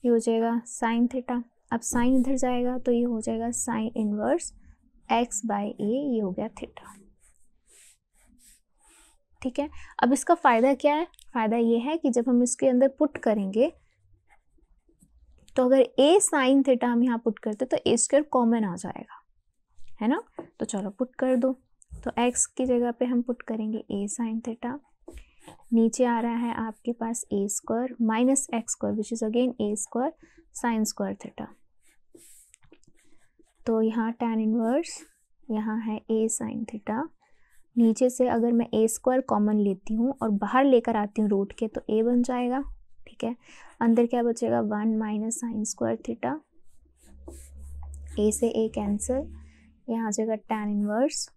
[SPEAKER 1] ये हो जाएगा साइन थीटा अब साइन इधर जाएगा तो ये हो जाएगा sine inverse x by a ये हो गया थीटा ठीक है अब इसका फ़ायदा क्या है फ़ायदा ये है कि जब हम इसके अंदर पुट करेंगे तो अगर ए साइन थीटा हम यहाँ पुट करते तो ए स्क्वायर कॉमन आ जाएगा है ना तो चलो पुट कर दो तो x की जगह पे हम पुट करेंगे a साइन थीटा नीचे आ रहा है आपके पास a square minus x square which is again a square sine square theta तो यहाँ tan इनवर्स यहाँ है ए साइन थीटा नीचे से अगर मैं ए स्क्वायर कॉमन लेती हूँ और बाहर लेकर आती हूँ रूट के तो ए बन जाएगा ठीक है अंदर क्या बचेगा one minus sine square theta a से ए कैंसिल यहाँ आ जाएगा tan इनवर्स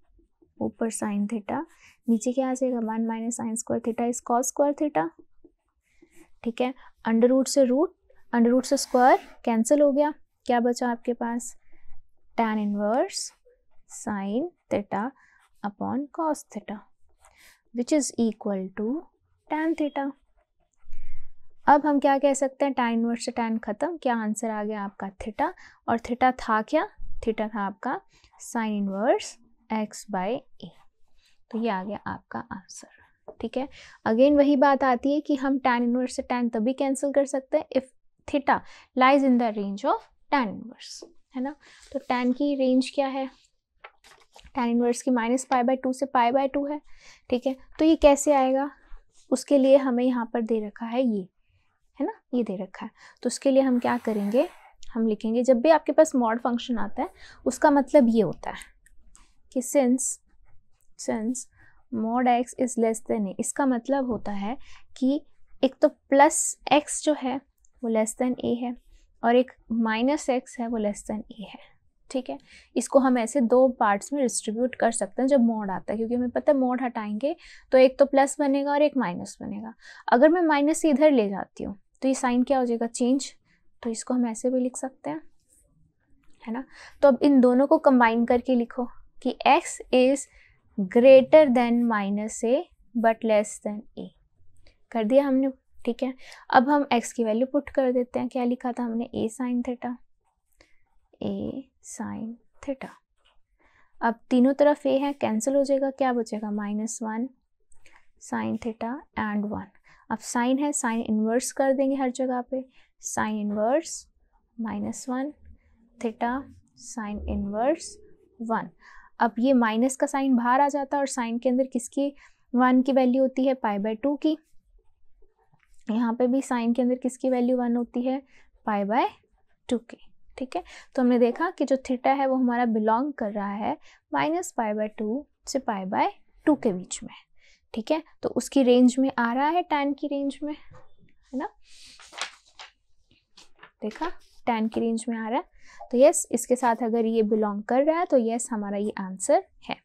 [SPEAKER 1] ऊपर साइन थीटा नीचे क्या आ जाएगा one minus sine square theta is cos square theta ठीक है अंडर रूट से रूट अंडर रूट से स्क्वायर कैंसिल हो गया क्या बचा आपके पास tan inverse sine theta upon cos theta which is equal to tan theta अब हम क्या कह सकते हैं टैन इनवर्स से टैन खत्म क्या आंसर आ गया आपका थीटा और थीटा था क्या थीटा था आपका sine inverse x by a तो ये आ गया आपका आंसर ठीक है अगेन वही बात आती है कि हम टेन इनवर्स से टेन तभी कैंसिल कर सकते हैं if theta lies in the range of tan inverse है ना तो टेन की रेंज क्या है टेन इनवर्स की माइनस पाई बाई टू से पाई बाई टू है ठीक है तो ये कैसे आएगा उसके लिए हमें यहाँ पर दे रखा है ये है ना ये दे रखा है तो उसके लिए हम क्या करेंगे हम लिखेंगे जब भी आपके पास मॉड फंक्शन आता है उसका मतलब ये होता है कि since since mod x is less than a इसका मतलब होता है कि एक तो प्लस एक्स जो है वो लेस देन ए है और एक माइनस एक्स है वो लेस देन ए है ठीक है इसको हम ऐसे दो पार्ट्स में डिस्ट्रीब्यूट कर सकते हैं जब मोड आता है क्योंकि हमें पता है मोड हटाएंगे तो एक तो प्लस बनेगा और एक माइनस बनेगा अगर मैं माइनस इधर ले जाती हूँ तो ये साइन क्या हो जाएगा चेंज तो इसको हम ऐसे भी लिख सकते हैं है ना तो अब इन दोनों को कंबाइन करके लिखो कि x is greater than minus a but less than a कर दिया हमने ठीक है अब हम x की वैल्यू पुट कर देते हैं क्या लिखा था हमने a sine theta a sine theta अब तीनों तरफ ए है कैंसिल हो जाएगा क्या बचेगा minus one sine theta and one अब साइन है साइन इन्वर्स कर देंगे हर जगह पे sine inverse minus one theta sine inverse one अब ये माइनस का साइन बाहर आ जाता है और साइन के अंदर किसकी वन की वैल्यू होती है पाई बाय टू की यहाँ पे भी साइन के अंदर किसकी वैल्यू वन होती है पाई बाय टू की ठीक है तो हमने देखा कि जो थीटा है वो हमारा बिलोंग कर रहा है माइनस पाई बाय टू से पाई बाय टू के बीच में ठीक है तो उसकी रेंज में आ रहा है टेन की रेंज में है ना देखा टेन की रेंज में आ रहा है तो यस इसके साथ अगर ये बिलोंग कर रहा है तो यस हमारा ये आंसर है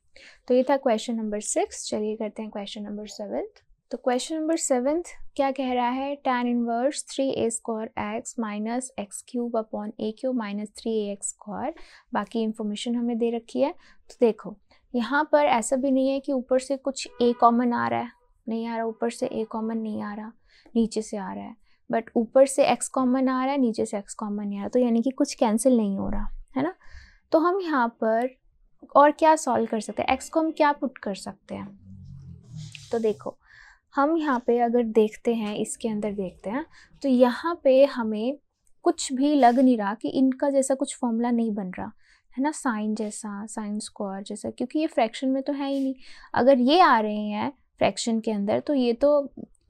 [SPEAKER 1] तो ये था क्वेश्चन नंबर सिक्स चलिए करते हैं क्वेश्चन नंबर सेवेंथ तो क्वेश्चन नंबर सेवेंथ क्या कह रहा है tan inverse three a square x minus x cube upon a cube minus three a x square बाकी इन्फॉर्मेशन हमें दे रखी है तो देखो यहाँ पर ऐसा भी नहीं है कि ऊपर से कुछ ए कॉमन आ रहा है नहीं आ रहा ऊपर से ए कॉमन नहीं आ रहा नीचे से आ रहा है बट ऊपर से एक्स कॉमन आ रहा है नीचे से एक्स कॉमन नहीं आ रहा तो यानी कि कुछ कैंसिल नहीं हो रहा है ना तो हम यहाँ पर और क्या सॉल्व कर सकते हैं एक्स को हम क्या पुट कर सकते हैं तो देखो हम यहाँ पे अगर देखते हैं इसके अंदर देखते हैं तो यहाँ पे हमें कुछ भी लग नहीं रहा कि इनका जैसा कुछ फॉर्मूला नहीं बन रहा है ना साइन जैसा साइन स्क्वायर जैसा क्योंकि ये फ्रैक्शन में तो है ही नहीं अगर ये आ रहे हैं फ्रैक्शन के अंदर तो ये तो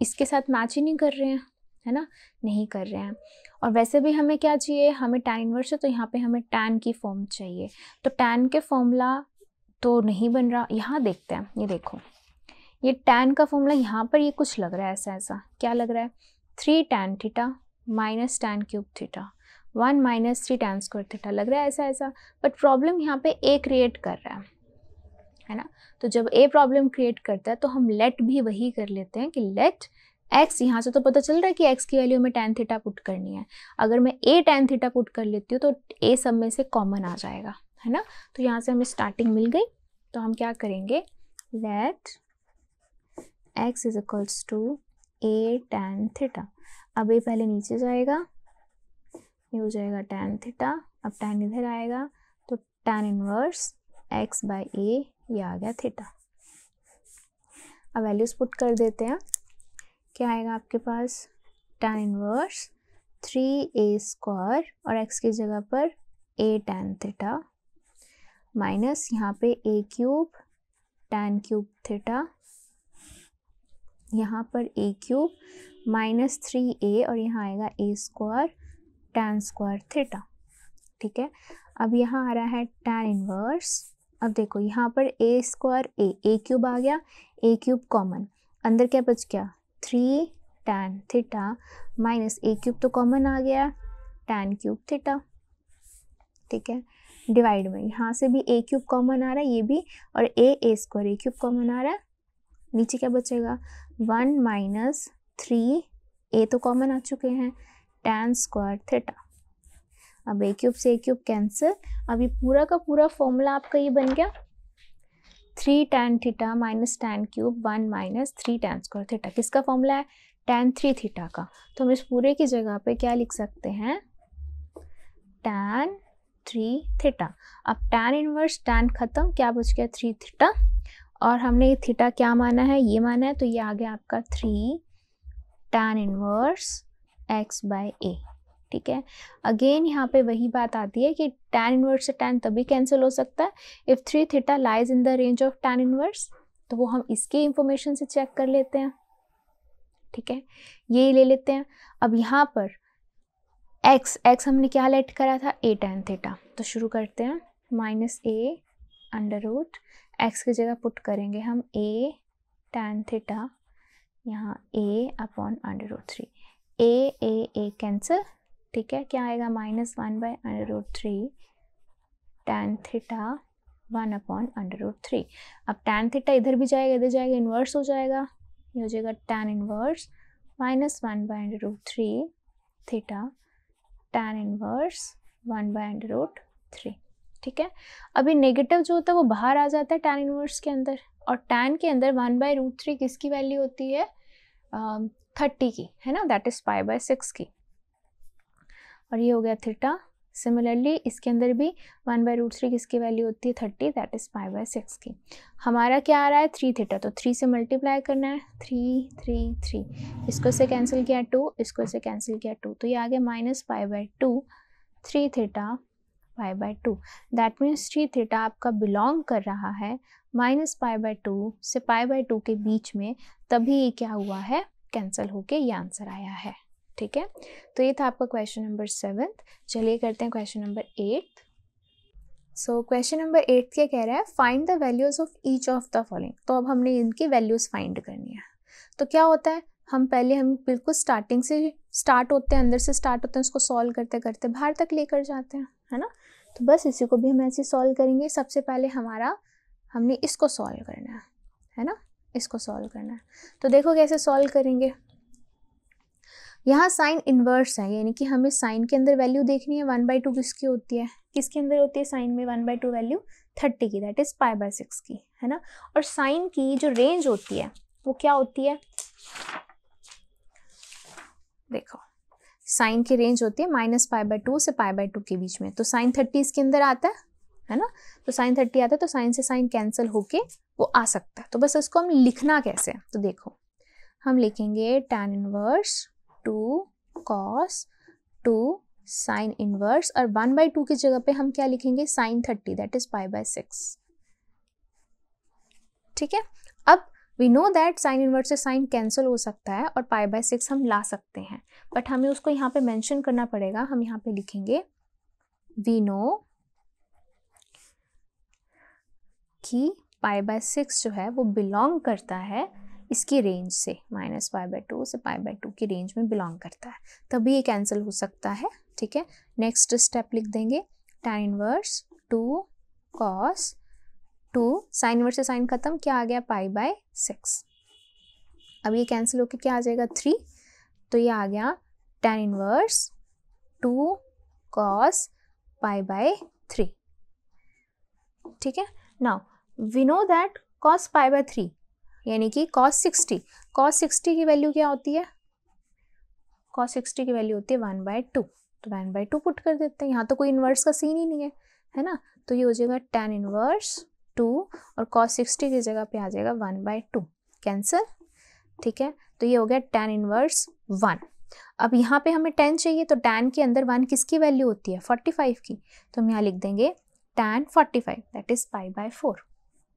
[SPEAKER 1] इसके साथ मैच ही नहीं कर रहे हैं है ना नहीं कर रहे हैं और वैसे भी हमें क्या चाहिए हमें टैन इनवर्स है तो यहाँ पे हमें टैन की फॉर्म चाहिए तो टैन के फॉर्मूला तो नहीं बन रहा यहाँ देखते हैं ये देखो ये टैन का फॉर्मूला यहाँ पर ये कुछ लग रहा है ऐसा ऐसा क्या लग रहा है three tan theta minus tan cube theta one minus three tan square theta लग रहा है ऐसा ऐसा बट प्रॉब्लम यहाँ पे ए क्रिएट कर रहा है है ना तो जब ए प्रॉब्लम क्रिएट करता है तो हम लेट भी वही कर लेते हैं कि लेट एक्स यहाँ से तो पता चल रहा है कि एक्स की वैल्यू हमें टेन थीटा पुट करनी है अगर मैं ए टेन थीटा पुट कर लेती हूँ तो ए सब में से कॉमन आ जाएगा है ना तो यहाँ से हमें स्टार्टिंग मिल गई तो हम क्या करेंगे let x is equals to a tan theta अब ए पहले नीचे जाएगा ये हो जाएगा टेन थीटा अब टेन इधर आएगा तो tan inverse x by a ये आ गया थीटा अब वैल्यूज पुट कर देते हैं क्या आएगा आपके पास tan inverse three a square और एक्स की जगह पर ए tan थीटा माइनस यहाँ पे a cube tan cube theta यहाँ पर a cube minus three a और यहाँ आएगा a square tan square theta ठीक है अब यहाँ आ रहा है tan इनवर्स अब देखो यहाँ पर ए स्क्वायर ए ए क्यूब आ गया ए क्यूब कॉमन अंदर क्या बच गया three tan theta minus a cube तो कॉमन आ गया टैन क्यूब थीटा ठीक है डिवाइड में यहाँ से भी ए क्यूब कॉमन आ रहा है ये भी और a a square a cube common आ रहा है नीचे क्या बचेगा वन माइनस थ्री ए तो कॉमन आ चुके हैं टैन स्क्वायर थीटा अब ए क्यूब से ए क्यूब कैंसिल अब ये पूरा का पूरा फॉर्मूला आपका ये बन गया three tan theta minus tan cube one minus three tan square theta किसका फॉर्मूला है टेन थ्री थीटा का तो हम इस पूरे की जगह पे क्या लिख सकते हैं टेन थ्री थीटा अब टेन इनवर्स टेन ख़त्म क्या बच गया थ्री थीटा और हमने ये थीटा क्या माना है ये माना है तो ये आ गया आपका three tan inverse x by a ठीक है अगेन यहाँ पे वही बात आती है कि tan इनवर्स से tan तभी कैंसिल हो सकता है if three theta lies in the range of tan inverse तो वो हम इसके इंफॉर्मेशन से चेक कर लेते हैं ठीक है ये ले लेते हैं अब यहाँ पर x x हमने क्या लेट करा था a tan थीटा तो शुरू करते हैं minus a under root x की जगह पुट करेंगे हम ए tan थीटा यहाँ a upon under root three a a a cancel ठीक है क्या आएगा minus one by under root three tan theta one upon under root three अब टेन थीटा इधर भी जाएगा इधर जाएगा इन्वर्स हो जाएगा ये हो जाएगा tan inverse minus one by under root three theta tan inverse one by under root three ठीक है अभी नेगेटिव जो होता है वो बाहर आ जाता है टेन इन्वर्स के अंदर और टेन के अंदर वन बाई रूट थ्री किसकी वैल्यू होती है थर्टी uh, की है ना that is five by six की और ये हो गया थीटा सिमिलरली इसके अंदर भी वन बाई रूट थ्री किसकी वैल्यू होती है thirty that is five by six की हमारा क्या आ रहा है थ्री थीटा तो थ्री से मल्टीप्लाई करना है थ्री थ्री थ्री इसको से कैंसिल किया टू इसको से कैंसिल किया टू तो ये आ गया minus five by two three theta five by two that means three theta आपका बिलोंग कर रहा है माइनस फाइव बाई टू से फाइव बाई टू के बीच में तभी क्या हुआ है कैंसिल होके ये आंसर आया है ठीक है तो ये था आपका क्वेश्चन नंबर सेवन्थ चलिए करते हैं question number eighth so question number eight क्या कह रहा है find the values of each of the following तो अब हमने इनकी वैल्यूज़ फाइंड करनी है तो क्या होता है हम पहले हम बिल्कुल स्टार्टिंग से स्टार्ट होते हैं अंदर से स्टार्ट होते हैं उसको सॉल्व करते करते बाहर तक लेकर जाते हैं है ना तो बस इसी को भी हम ऐसे सॉल्व करेंगे सबसे पहले हमारा हमने इसको सॉल्व करना है है ना इसको सॉल्व करना है तो देखो कैसे सॉल्व करेंगे यहाँ साइन इन्वर्स है यानी कि हमें साइन के अंदर वैल्यू देखनी है वन बाई टू किसकी होती है किसके अंदर होती है साइन में one by two value thirty की that is pi by six की है ना और साइन की जो रेंज होती है वो क्या होती है देखो साइन की रेंज होती है माइनस पाई बाई टू से पाई बाई टू के बीच में तो साइन थर्टी इसके अंदर आता है है ना तो साइन थर्टी आता है तो साइन से साइन कैंसिल होके वो आ सकता है तो बस उसको हम लिखना कैसे है तो देखो हम लिखेंगे tan inverse two cos two sine inverse और वन बाई टू की जगह पे हम क्या लिखेंगे sine thirty that is pi by six ठीक है अब we know that sine inverse से साइन कैंसिल हो सकता है और पाई बाय सिक्स हम ला सकते हैं बट हमें उसको यहाँ पे मैंशन करना पड़ेगा हम यहाँ पे लिखेंगे वी नो कि पाई बाय सिक्स जो है वो बिलोंग करता है इसकी रेंज से माइनस फाइव बाई टू से पाई बाई टू की रेंज में बिलोंग करता है तभी ये कैंसिल हो सकता है ठीक है नेक्स्ट स्टेप लिख देंगे tan inverse two cos two sine inverse से साइन खत्म क्या आ गया पाई बाय सिक्स अब ये कैंसिल होके क्या आ जाएगा थ्री तो ये आ गया tan inverse two cos pi by three ठीक है now we know that cos pi by three यानी कि कॉस सिक्सटी कॉस सिक्सटी की वैल्यू क्या होती है कॉस सिक्सटी की वैल्यू होती है वन बाय टू तो वन बाय टू पुट कर देते हैं यहाँ तो कोई इन्वर्स का सीन ही नहीं है है ना तो ये हो जाएगा टेन इन्वर्स टू और कॉस सिक्सटी की जगह पे आ जाएगा वन बाय टू कैंसर ठीक है तो ये हो गया टेन इन्वर्स वन अब यहाँ पे हमें टेन चाहिए तो टेन के अंदर वन किसकी वैल्यू होती है फोर्टी फाइव की तो हम यहाँ लिख देंगे tan forty five that is five by four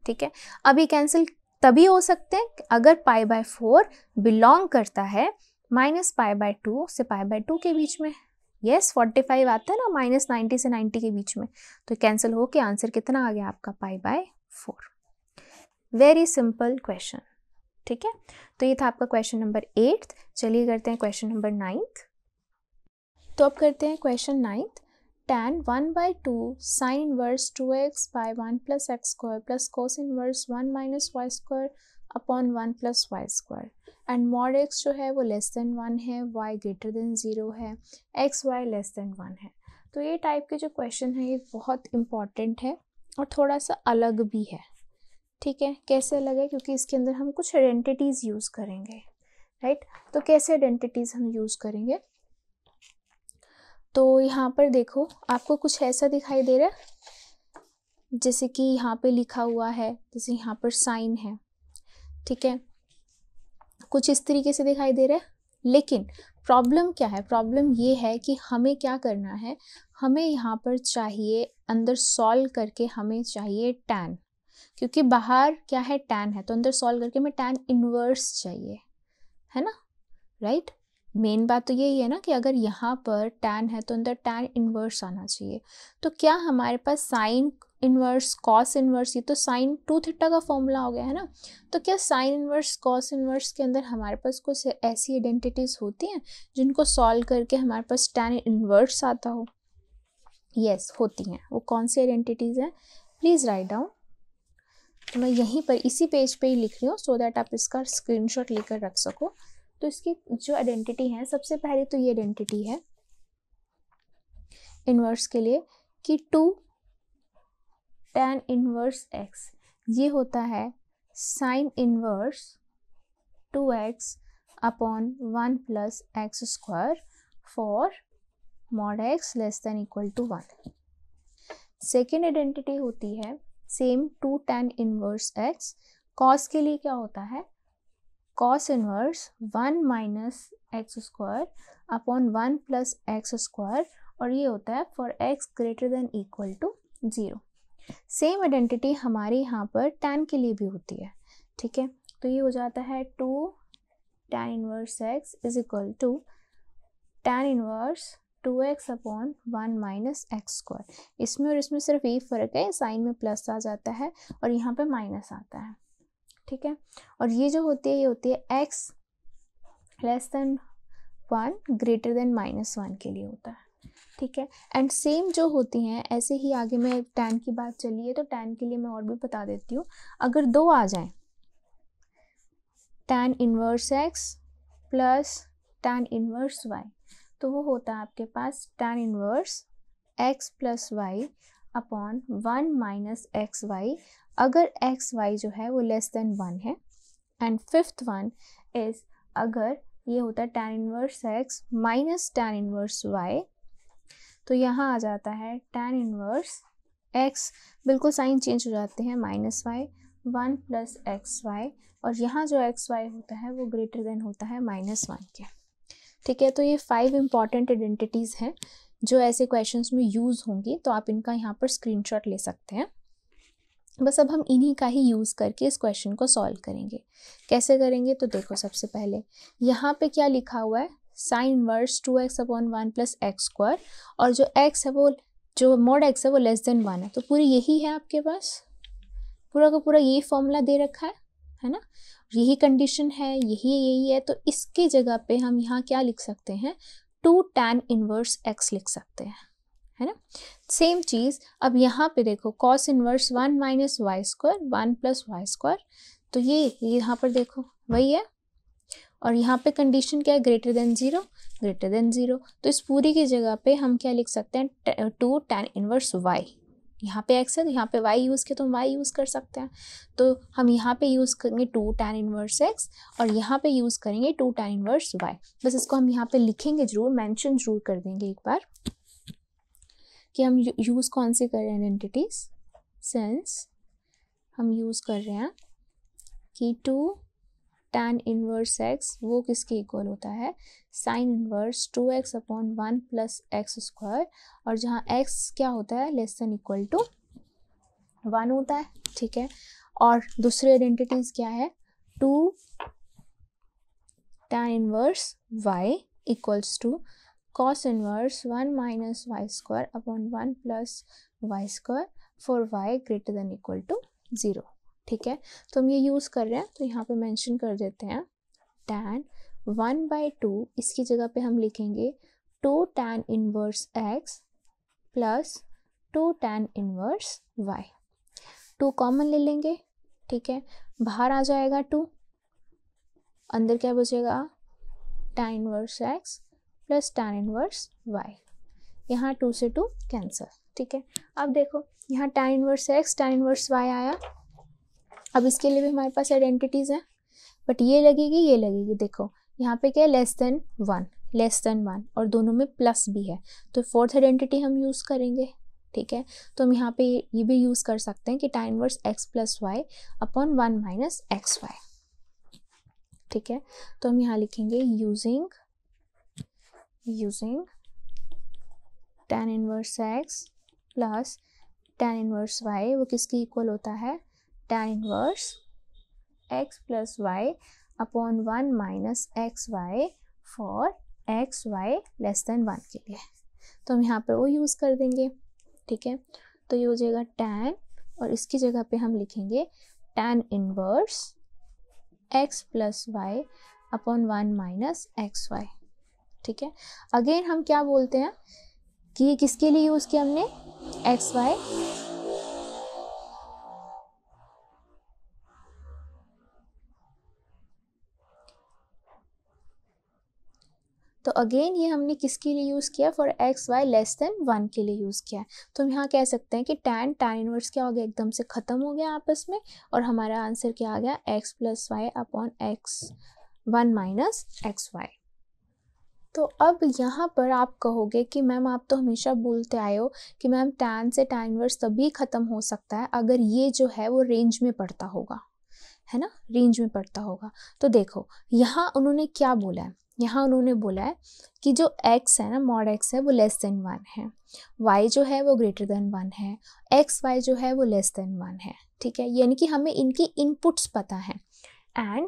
[SPEAKER 1] ठीक है अभी कैंसिल तभी हो सकते हैं अगर पाई बाय फोर बिलोंग करता है माइनस पाई बाय टू से पाई बाय टू के बीच में यस फोर्टी फाइव आता है ना माइनस नाइन्टी से नाइन्टी के बीच में तो कैंसिल हो के आंसर कितना आ गया आपका pi by four very simple question ठीक है तो ये था आपका क्वेश्चन नंबर एट्थ चलिए करते हैं क्वेश्चन नंबर नाइन्थ तो अब करते हैं question ninth tan 1 by 2 sine inverse 2x by 1 plus x square plus cos inverse 1 minus y square upon one plus y square and mod x जो है वो लेस than वन है y greater than zero है x y less than one है तो ये type के जो क्वेश्चन है ये बहुत इम्पॉर्टेंट है और थोड़ा सा अलग भी है ठीक है कैसे अलग है क्योंकि इसके अंदर हम कुछ आइडेंटिटीज़ यूज़ करेंगे राइट तो कैसे आइडेंटिटीज़ हम यूज़ करेंगे तो यहाँ पर देखो आपको कुछ ऐसा दिखाई दे रहा है जैसे कि यहाँ पे लिखा हुआ है जैसे यहाँ पर साइन है ठीक है कुछ इस तरीके से दिखाई दे रहा है लेकिन प्रॉब्लम क्या है प्रॉब्लम ये है कि हमें क्या करना है हमें यहाँ पर चाहिए अंदर सॉल्व करके हमें चाहिए टैन क्योंकि बाहर क्या है टैन है तो अंदर सॉल्व करके हमें टैन इन्वर्स चाहिए है ना राइट right? मेन बात तो यही है ना कि अगर यहाँ पर टैन है तो अंदर टैन इन्वर्स आना चाहिए तो क्या हमारे पास साइन इन्वर्स कॉस इन्वर्स ये तो साइन टू थीटा का फॉर्मूला हो गया है ना तो क्या साइन इन्वर्स कॉस इन्वर्स के अंदर हमारे पास कुछ ऐसी आइडेंटिटीज़ होती हैं जिनको सॉल्व करके हमारे पास टैन इन्वर्स आता हो यस yes, होती हैं वो कौन सी आइडेंटिटीज़ हैं प्लीज़ राइट डाउन तो मैं यहीं पर इसी पेज पे ही लिख रही हूँ सो दैट आप इसका स्क्रीनशॉट लेकर रख सको तो इसकी जो आइडेंटिटी है सबसे पहले तो ये आइडेंटिटी है इनवर्स के लिए कि टू टेन इनवर्स एक्स ये होता है sine inverse two x upon one plus x square for mod x less than equal to one second identity होती है same to tan inverse x cos के लिए क्या होता है cos inverse one minus x square upon one plus x square और ये होता है for x greater than equal to zero same identity हमारे यहाँ पर टेन के लिए भी होती है ठीक है तो ये हो जाता है two tan inverse x is equal to tan inverse two x upon one minus x square इसमें और इसमें सिर्फ यही फ़र्क है साइन में प्लस आ जाता है और यहाँ पर माइनस आता है ठीक है और ये जो होती है ये होती है x less than one greater than minus one के लिए होता है ठीक है एंड सेम जो होती हैं ऐसे ही आगे मैं टेन की बात चली है तो टेन के लिए मैं और भी बता देती हूँ अगर दो आ जाए tan inverse x plus tan inverse y तो वो होता है आपके पास tan inverse x plus y upon one minus x y अगर एक्स वाई जो है वो लेस देन वन है एंड फिफ्थ वन इज़ अगर ये होता है tan inverse x minus tan inverse y तो यहाँ आ जाता है टेन इनवर्स एक्स बिल्कुल साइन चेंज हो जाते हैं minus y one plus x y और यहाँ जो एक्स वाई होता है वो ग्रेटर देन होता है माइनस वन के ठीक है तो ये फाइव इंपॉर्टेंट आइडेंटिटीज़ हैं जो ऐसे क्वेश्चंस में यूज़ होंगी तो आप इनका यहाँ पर स्क्रीनशॉट ले सकते हैं बस अब हम इन्हीं का ही यूज़ करके इस क्वेश्चन को सॉल्व करेंगे कैसे करेंगे तो देखो सबसे पहले यहाँ पे क्या लिखा हुआ है sine inverse two x upon one plus x square और जो एक्स है वो जो मोड एक्स है वो लेस देन वन है तो पूरी यही है आपके पास पूरा का पूरा यही फॉर्मूला दे रखा है है ना यही कंडीशन है यही यही है तो इसके जगह पे हम यहाँ क्या लिख सकते हैं टू टैन इनवर्स एक्स लिख सकते हैं है ना सेम चीज़ अब यहाँ पे देखो cos inverse one minus y square one plus y square तो ये यहाँ पर देखो वही है और यहाँ पे कंडीशन क्या है greater than zero greater than zero तो इस पूरी की जगह पे हम क्या लिख सकते हैं टू टेन इनवर्स वाई यहाँ पे एक्स है तो यहाँ पे वाई यूज़ किया तो हम वाई यूज़ कर सकते हैं तो हम यहाँ पे यूज़ करेंगे टू टेन इनवर्स एक्स और यहाँ पे यूज़ करेंगे टू टेन इनवर्स वाई बस इसको हम यहाँ पे लिखेंगे जरूर मैंशन जरूर कर देंगे एक बार कि हम यूज़ कौन से कर रहे हैं आइडेंटिटीज सेंस हम यूज़ कर रहे हैं कि टू टैन इनवर्स एक्स वो किसके इक्वल होता है sine inverse two x upon one plus x square और जहाँ एक्स क्या होता है less than equal to one होता है ठीक है और दूसरी आइडेंटिटीज क्या है two tan inverse y equals to cos inverse 1 minus y square upon 1 plus y square for y greater than equal to 0 ठीक है तो हम ये यूज़ कर रहे हैं तो यहाँ पे मेंशन कर देते हैं tan वन बाई टू इसकी जगह पे हम लिखेंगे two tan inverse x plus two tan inverse y two common ले लेंगे ठीक है बाहर आ जाएगा टू अंदर क्या बचेगा tan inverse x plus tan inverse y यहाँ टू से टू कैंसर ठीक है अब देखो यहाँ tan inverse x tan inverse y आया अब इसके लिए भी हमारे पास आइडेंटिटीज़ हैं बट ये लगेगी ये लगेगी देखो यहाँ पे क्या है less than one less than one और दोनों में प्लस भी है तो फोर्थ आइडेंटिटी हम यूज़ करेंगे ठीक है तो हम यहाँ पे ये भी यूज़ कर सकते हैं कि tan inverse x plus y upon one minus x y ठीक है तो हम यहाँ लिखेंगे using using tan inverse x plus tan inverse y वो किसके इक्वल होता है tan inverse x plus y upon one minus x y for x y less than one के लिए तो हम यहाँ पे वो यूज़ कर देंगे ठीक है तो ये हो जाएगा tan और इसकी जगह पे हम लिखेंगे tan inverse x plus y upon one minus x y ठीक है अगेन हम क्या बोलते हैं कि ये किसके लिए यूज़ किया हमने एक्स वाई तो अगेन ये हमने किसके लिए यूज़ किया for x y less than one के लिए यूज़ किया है तो हम यहाँ कह सकते हैं कि टैन टैन इनवर्स क्या हो गया एकदम से ख़त्म हो गया आपस में और हमारा आंसर क्या आ गया x plus y upon x one minus x y तो अब यहाँ पर आप कहोगे कि मैम आप तो हमेशा बोलते आए हो कि मैम टैन से टैन वर्स तभी ख़त्म हो सकता है अगर ये जो है वो रेंज में पड़ता होगा है ना रेंज में पड़ता होगा तो देखो यहाँ उन्होंने क्या बोला है यहाँ उन्होंने बोला है कि जो x है ना मॉड x है वो लेस देन वन है y जो है वो ग्रेटर देन वन है एक्स वाई जो है वो लेस देन वन है ठीक है यानी कि हमें इनकी इनपुट्स पता है एंड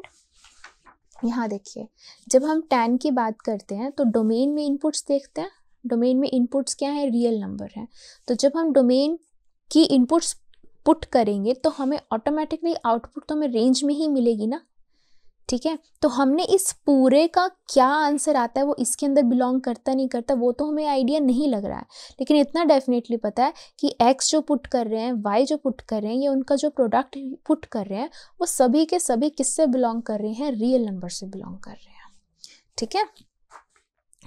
[SPEAKER 1] यहाँ देखिए जब हम टेन की बात करते हैं तो डोमेन में इनपुट्स देखते हैं डोमेन में इनपुट्स क्या है रियल नंबर है तो जब हम डोमेन की इनपुट्स पुट करेंगे तो हमें ऑटोमेटिकली आउटपुट तो हमें रेंज में ही मिलेगी ना ठीक है तो हमने इस पूरे का क्या आंसर आता है वो इसके अंदर बिलोंग करता नहीं करता वो तो हमें आइडिया नहीं लग रहा है लेकिन इतना डेफिनेटली पता है कि एक्स जो पुट कर रहे हैं वाई जो पुट कर रहे हैं या उनका जो प्रोडक्ट पुट कर रहे हैं वो सभी के सभी किससे बिलोंग कर रहे हैं रियल नंबर से बिलोंग कर रहे हैं ठीक है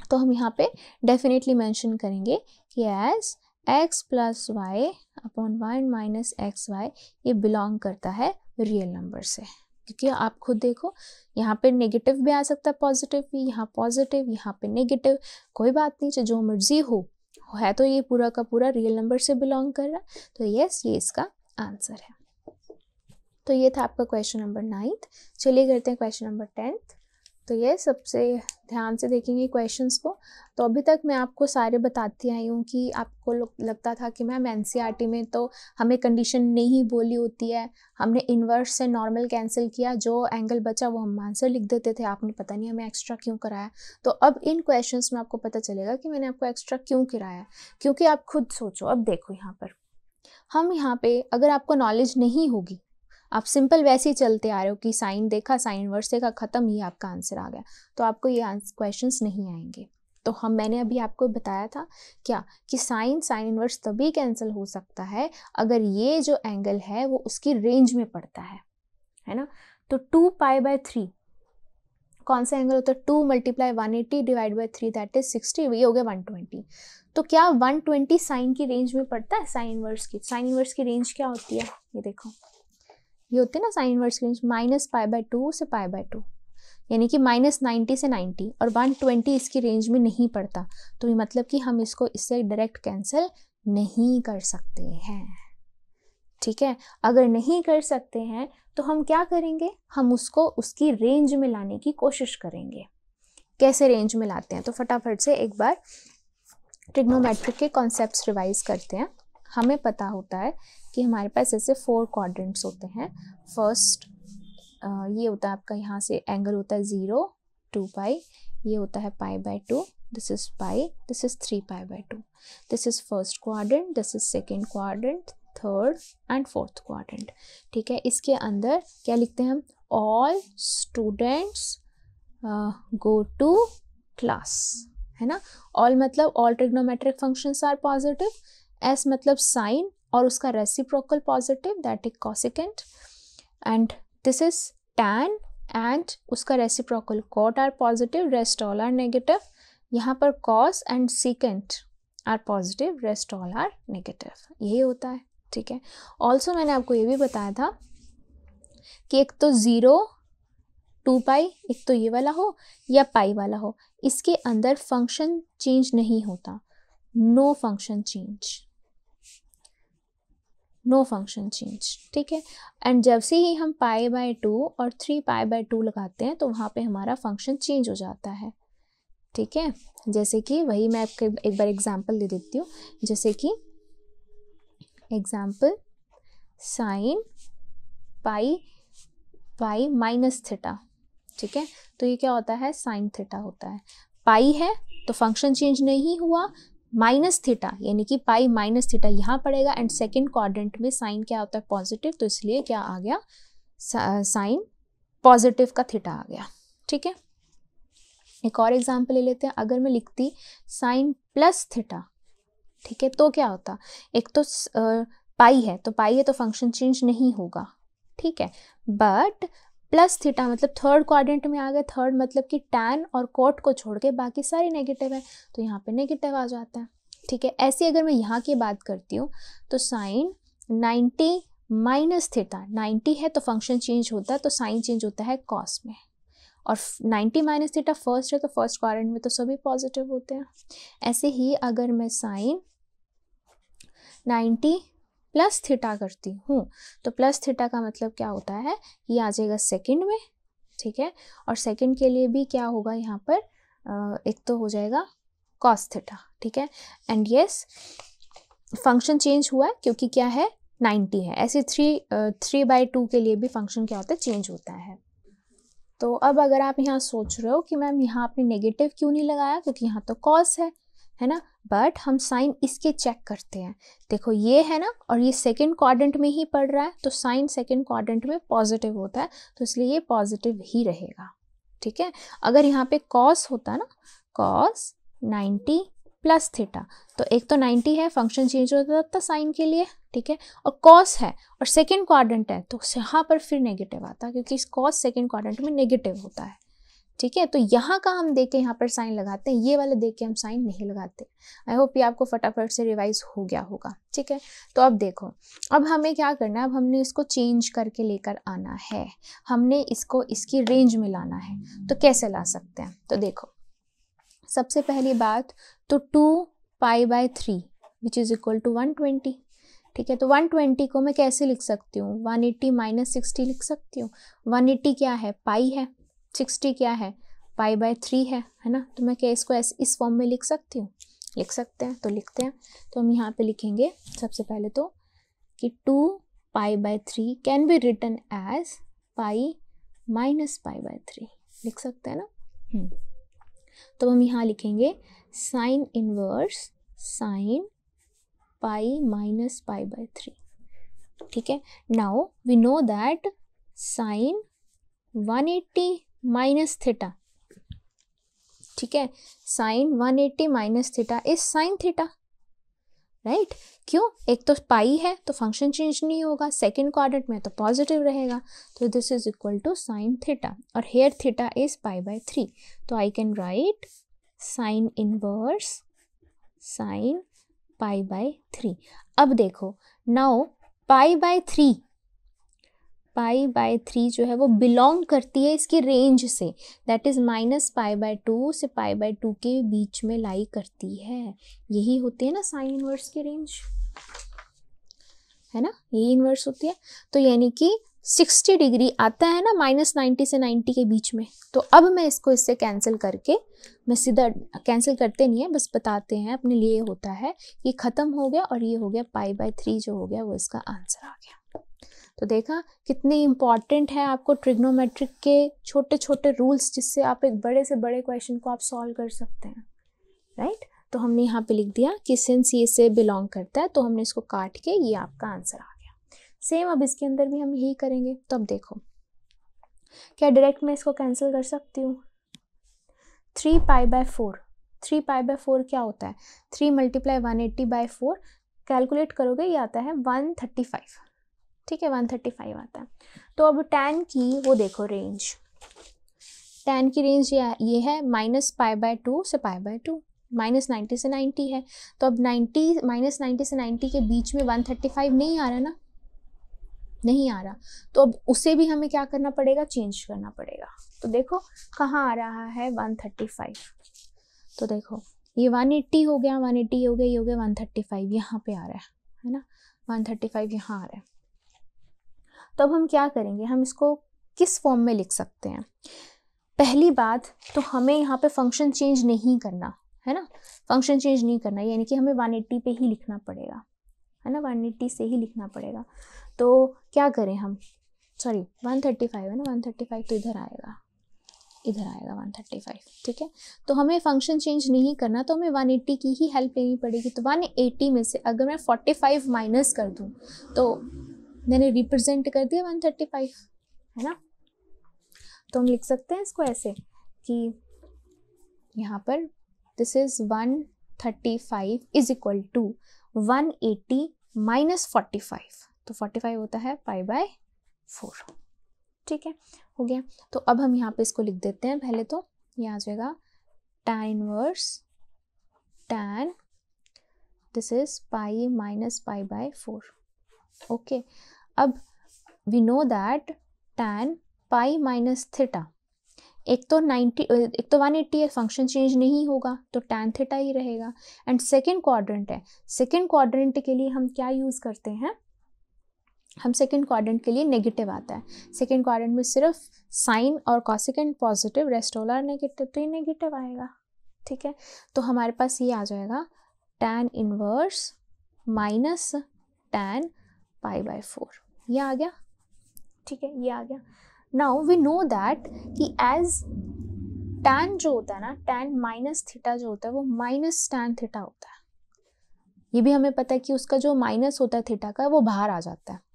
[SPEAKER 1] तो हम यहाँ पे डेफिनेटली मैंशन करेंगे कि as x plus y upon one minus x y ये बिलोंग करता है रियल नंबर से क्योंकि आप खुद देखो यहाँ पे नेगेटिव भी आ सकता है पॉजिटिव भी यहाँ पॉजिटिव यहाँ पे नेगेटिव कोई बात नहीं चाहे जो मर्जी हो है तो ये पूरा का पूरा रियल नंबर से बिलोंग कर रहा तो यस ये इसका आंसर है तो ये था आपका क्वेश्चन नंबर नाइन्थ चलिए करते हैं क्वेश्चन नंबर टेंथ तो ये सबसे ध्यान से देखेंगे क्वेश्चंस को तो अभी तक मैं आपको सारे बताती आई हूँ कि आपको लगता था कि मैम एन e में तो हमें कंडीशन नहीं बोली होती है हमने इन्वर्स से नॉर्मल कैंसिल किया जो एंगल बचा वो हम आंसर लिख देते थे आपने पता नहीं हमें एक्स्ट्रा क्यों कराया तो अब इन क्वेश्चन में आपको पता चलेगा कि मैंने आपको एक्स्ट्रा क्यों कराया क्योंकि आप खुद सोचो अब देखो यहाँ पर हम यहाँ पे अगर आपको नॉलेज नहीं होगी आप सिंपल वैसे ही चलते आ रहे हो कि साइन देखा साइन वर्ष देखा ख़त्म ही आपका आंसर आ गया तो आपको ये क्वेश्चन नहीं आएंगे तो हम मैंने अभी आपको बताया था क्या कि साइन साइन इनवर्स तभी कैंसिल हो सकता है अगर ये जो एंगल है वो उसकी रेंज में पड़ता है है ना तो टू पाई बाय थ्री कौन सा एंगल होता है two multiply one eighty divide by three that is sixty ये हो गया वन ट्वेंटी तो क्या वन ट्वेंटी साइन की रेंज में पड़ता है साइन इनवर्स की साइन इनवर्स की रेंज क्या होती है ये देखो ये होते हैं ना sine inverse range minus pi by two से पाई बाय टू यानी कि माइनस नाइन्टी से नाइन्टी और वन ट्वेंटी इसकी रेंज में नहीं पड़ता तो ये मतलब कि हम इसको इससे डायरेक्ट कैंसिल नहीं कर सकते हैं ठीक है अगर नहीं कर सकते हैं तो हम क्या करेंगे हम उसको उसकी रेंज में लाने की कोशिश करेंगे कैसे रेंज में लाते हैं तो फटाफट से एक बार ट्रिग्नोमेट्रिक के कॉन्सेप्ट्स रिवाइज करते हैं हमें पता होता है कि हमारे पास ऐसे फोर क्वाड्रेंट्स होते हैं फर्स्ट ये होता है आपका यहाँ से एंगल होता है ज़ीरो टू पाई ये होता है pi by two this is pi this is three pi by two this is first quadrant this is second quadrant third and fourth quadrant ठीक है इसके अंदर क्या लिखते हैं हम all students go to class है ना ऑल मतलब all trigonometric functions are positive S मतलब साइन और उसका reciprocal positive that is cosecant and this is tan and उसका reciprocal cot are positive rest all are negative यहाँ पर cos and secant are positive rest all are negative यही होता है ठीक है ऑल्सो मैंने आपको ये भी बताया था कि एक तो ज़ीरो टू पाई एक तो ये वाला हो या पाई वाला हो इसके अंदर फंक्शन चेंज नहीं होता no function change no function change ठीक है एंड जब से ही हम पाए बाय टू और थ्री पाए बाय टू लगाते हैं तो वहाँ पे हमारा फंक्शन चेंज हो जाता है ठीक है जैसे कि वही मैं आपके एक बार एग्जांपल दे देती हूँ जैसे कि example sine pi pi minus theta ठीक है तो ये क्या होता है साइन थीटा होता है पाई है तो फंक्शन चेंज नहीं हुआ माइनस थीटा यानी कि पाई माइनस थीटा यहाँ पड़ेगा एंड सेकेंड क्वाड्रेंट में साइन क्या होता है पॉजिटिव तो इसलिए क्या आ गया साइन पॉजिटिव का थीटा आ गया ठीक है एक और एग्जाम्पल ले लेते हैं अगर मैं लिखती साइन प्लस थीटा ठीक है तो क्या होता एक तो पाई है तो पाई है तो फंक्शन चेंज नहीं होगा ठीक है बट प्लस थीटा मतलब थर्ड क्वाड्रेंट में आ गए थर्ड मतलब कि टैन और कोट को छोड़ के बाकी सारे नेगेटिव है तो यहाँ पे नेगेटिव आ जाता है ठीक है ऐसी अगर मैं यहाँ की बात करती हूँ तो साइन 90 माइनस थीटा 90 है तो फंक्शन चेंज होता है तो साइन चेंज होता है कॉस में और 90 माइनस थीटा फर्स्ट है तो फर्स्ट क्वारेंट में तो सभी पॉजिटिव होते हैं ऐसे ही अगर मैं साइन नाइन्टी प्लस थीटा करती हूँ तो प्लस थीटा का मतलब क्या होता है ये आ जाएगा सेकेंड में ठीक है और सेकेंड के लिए भी क्या होगा यहाँ पर एक तो हो जाएगा कॉस थीटा ठीक है एंड यस फंक्शन चेंज हुआ है क्योंकि क्या है 90 है ऐसे थ्री थ्री बाई टू के लिए भी फंक्शन क्या होता है चेंज होता है तो अब अगर आप यहाँ सोच रहे हो कि मैम यहाँ आपने नेगेटिव क्यों नहीं लगाया क्योंकि यहाँ तो कॉस है है ना बट हम साइन इसके चेक करते हैं देखो ये है ना और ये सेकेंड क्वाड्रेंट में ही पड़ रहा है तो साइन सेकेंड क्वाड्रेंट में पॉजिटिव होता है तो इसलिए ये पॉजिटिव ही रहेगा ठीक है अगर यहाँ पे कॉस होता ना कॉस 90 प्लस थीटा तो एक तो 90 है फंक्शन चेंज होता था साइन तो के लिए ठीक है और कॉस है और सेकेंड क्वाड्रेंट है तो यहाँ पर फिर नेगेटिव आता है क्योंकि कॉस सेकेंड क्वाड्रेंट में नेगेटिव होता है ठीक है तो यहाँ का हम देख के यहाँ पर साइन लगाते हैं ये वाला देख के हम साइन नहीं लगाते आई होप ये आपको फटाफट से रिवाइज हो गया होगा ठीक है तो अब देखो अब हमें क्या करना है अब हमने इसको चेंज करके लेकर आना है हमने इसको इसकी रेंज में लाना है तो कैसे ला सकते हैं तो देखो सबसे पहली बात तो two pi by three which is equal to one twenty ठीक है तो वन ट्वेंटी को मैं कैसे लिख सकती हूँ वन एट्टी माइनस सिक्सटी लिख सकती हूँ वन एट्टी क्या है पाई है सिक्सटी क्या है पाई बाय थ्री है है ना तो मैं क्या इसको ऐसे इस फॉर्म में लिख सकती हूँ लिख सकते हैं तो लिखते हैं तो हम यहाँ पे लिखेंगे सबसे पहले तो कि two pi by three can be written as pi minus pi by three लिख सकते हैं ना हम्म। तो हम यहाँ लिखेंगे sine inverse sine pi minus pi by three ठीक है now we know that sine 180 minus theta ठीक है sine 180 eighty minus theta is sine theta right क्यों एक तो पाई है तो फंक्शन चेंज नहीं होगा सेकेंड क्वाड्रेंट में तो पॉजिटिव रहेगा तो this is equal to sine theta और here theta is pi by three तो I can write sine inverse sine pi by three अब देखो now pi by three pi by three जो है वो बिलोंग करती है इसकी रेंज से that is minus pi by two से पाई बाय टू के बीच में लाई करती है यही होती है ना साइन इनवर्स की रेंज है ना यही इनवर्स होती है तो यानी कि 60 डिग्री आता है ना माइनस नाइन्टी से 90 के बीच में तो अब मैं इसको इससे कैंसिल करके मैं सीधा कैंसिल करते नहीं है बस बताते हैं अपने लिए होता है कि ख़त्म हो गया और ये हो गया पाई बाय थ्री जो हो गया वो इसका आंसर आ गया तो देखा कितनी इंपॉर्टेंट है आपको ट्रिग्नोमेट्रिक के छोटे छोटे रूल्स जिससे आप एक बड़े से बड़े क्वेश्चन को आप सॉल्व कर सकते हैं राइट right? तो हमने यहाँ पे लिख दिया कि सिंस ये से बिलोंग करता है तो हमने इसको काट के ये आपका आंसर आ गया सेम अब इसके अंदर भी हम यही करेंगे तो अब देखो क्या डायरेक्ट मैं इसको कैंसिल कर सकती हूँ three pi by four three pi by four क्या होता है three multiply one eighty by four calculate करोगे ये आता है वन थर्टी फाइव ठीक है वन थर्टी फाइव आता है तो अब टेन की वो देखो रेंज टेन की रेंज ये है माइनस फाइव बाय टू से five by two minus ninety से नाइन्टी है तो अब नाइन्टी माइनस नाइन्टी से नाइन्टी के बीच में वन थर्टी फाइव नहीं आ रहा ना नहीं आ रहा तो अब उसे भी हमें क्या करना पड़ेगा चेंज करना पड़ेगा तो देखो कहाँ आ रहा है वन थर्टी फाइव तो देखो ये वन एट्टी हो गया वन एट्टी हो गया ये हो गया वन थर्टी फाइव यहाँ पे आ रहा है है ना वन थर्टी फाइव यहाँ आ रहा है तब हम क्या करेंगे हम इसको किस फॉर्म में लिख सकते हैं पहली बात तो हमें यहाँ पे फंक्शन चेंज नहीं करना है ना फंक्शन चेंज नहीं करना यानी कि हमें 180 पे ही लिखना पड़ेगा है ना 180 से ही लिखना पड़ेगा तो क्या करें हम सॉरी 135 है ना 135 तो इधर आएगा इधर आएगा 135 ठीक है तो हमें फंक्शन चेंज नहीं करना तो हमें 180 की ही हेल्प लेनी पड़ेगी तो 180 में से अगर मैं 45 माइनस कर दूँ तो मैंने रिप्रेजेंट कर दिया वन थर्टी फाइव है ना तो हम लिख सकते हैं इसको ऐसे कि यहाँ पर this is one thirty five is equal to one eighty minus forty five तो फोर्टी फाइव होता है फाइव बाय फोर ठीक है हो गया तो अब हम यहाँ पे इसको लिख देते हैं पहले तो यहाँ आ जाएगा tan inverse tan this is pi minus pi by four okay अब we know that tan pi minus theta एक तो 90 एक तो 180 है फंक्शन चेंज नहीं होगा तो टैन थीटा ही रहेगा एंड सेकेंड क्वाड्रेंट है सेकेंड क्वाड्रेंट के लिए हम क्या यूज़ करते हैं हम सेकेंड क्वाड्रेंट के लिए नेगेटिव आता है सेकेंड क्वाड्रेंट में सिर्फ साइन और कॉसिकेंड पॉजिटिव रेस्टोलर नेगेटिव तो ये नेगेटिव आएगा ठीक है तो हमारे पास ये आ जाएगा tan inverse minus tan pi by four ये आ गया ठीक है ये आ गया नाउ वी नो दैट कि एज टैन जो होता है ना टैन माइनस थीटा जो होता है वो माइनस टैन थीटा होता है ये भी हमें पता है कि उसका जो माइनस होता है थीटा का वो बाहर आ जाता है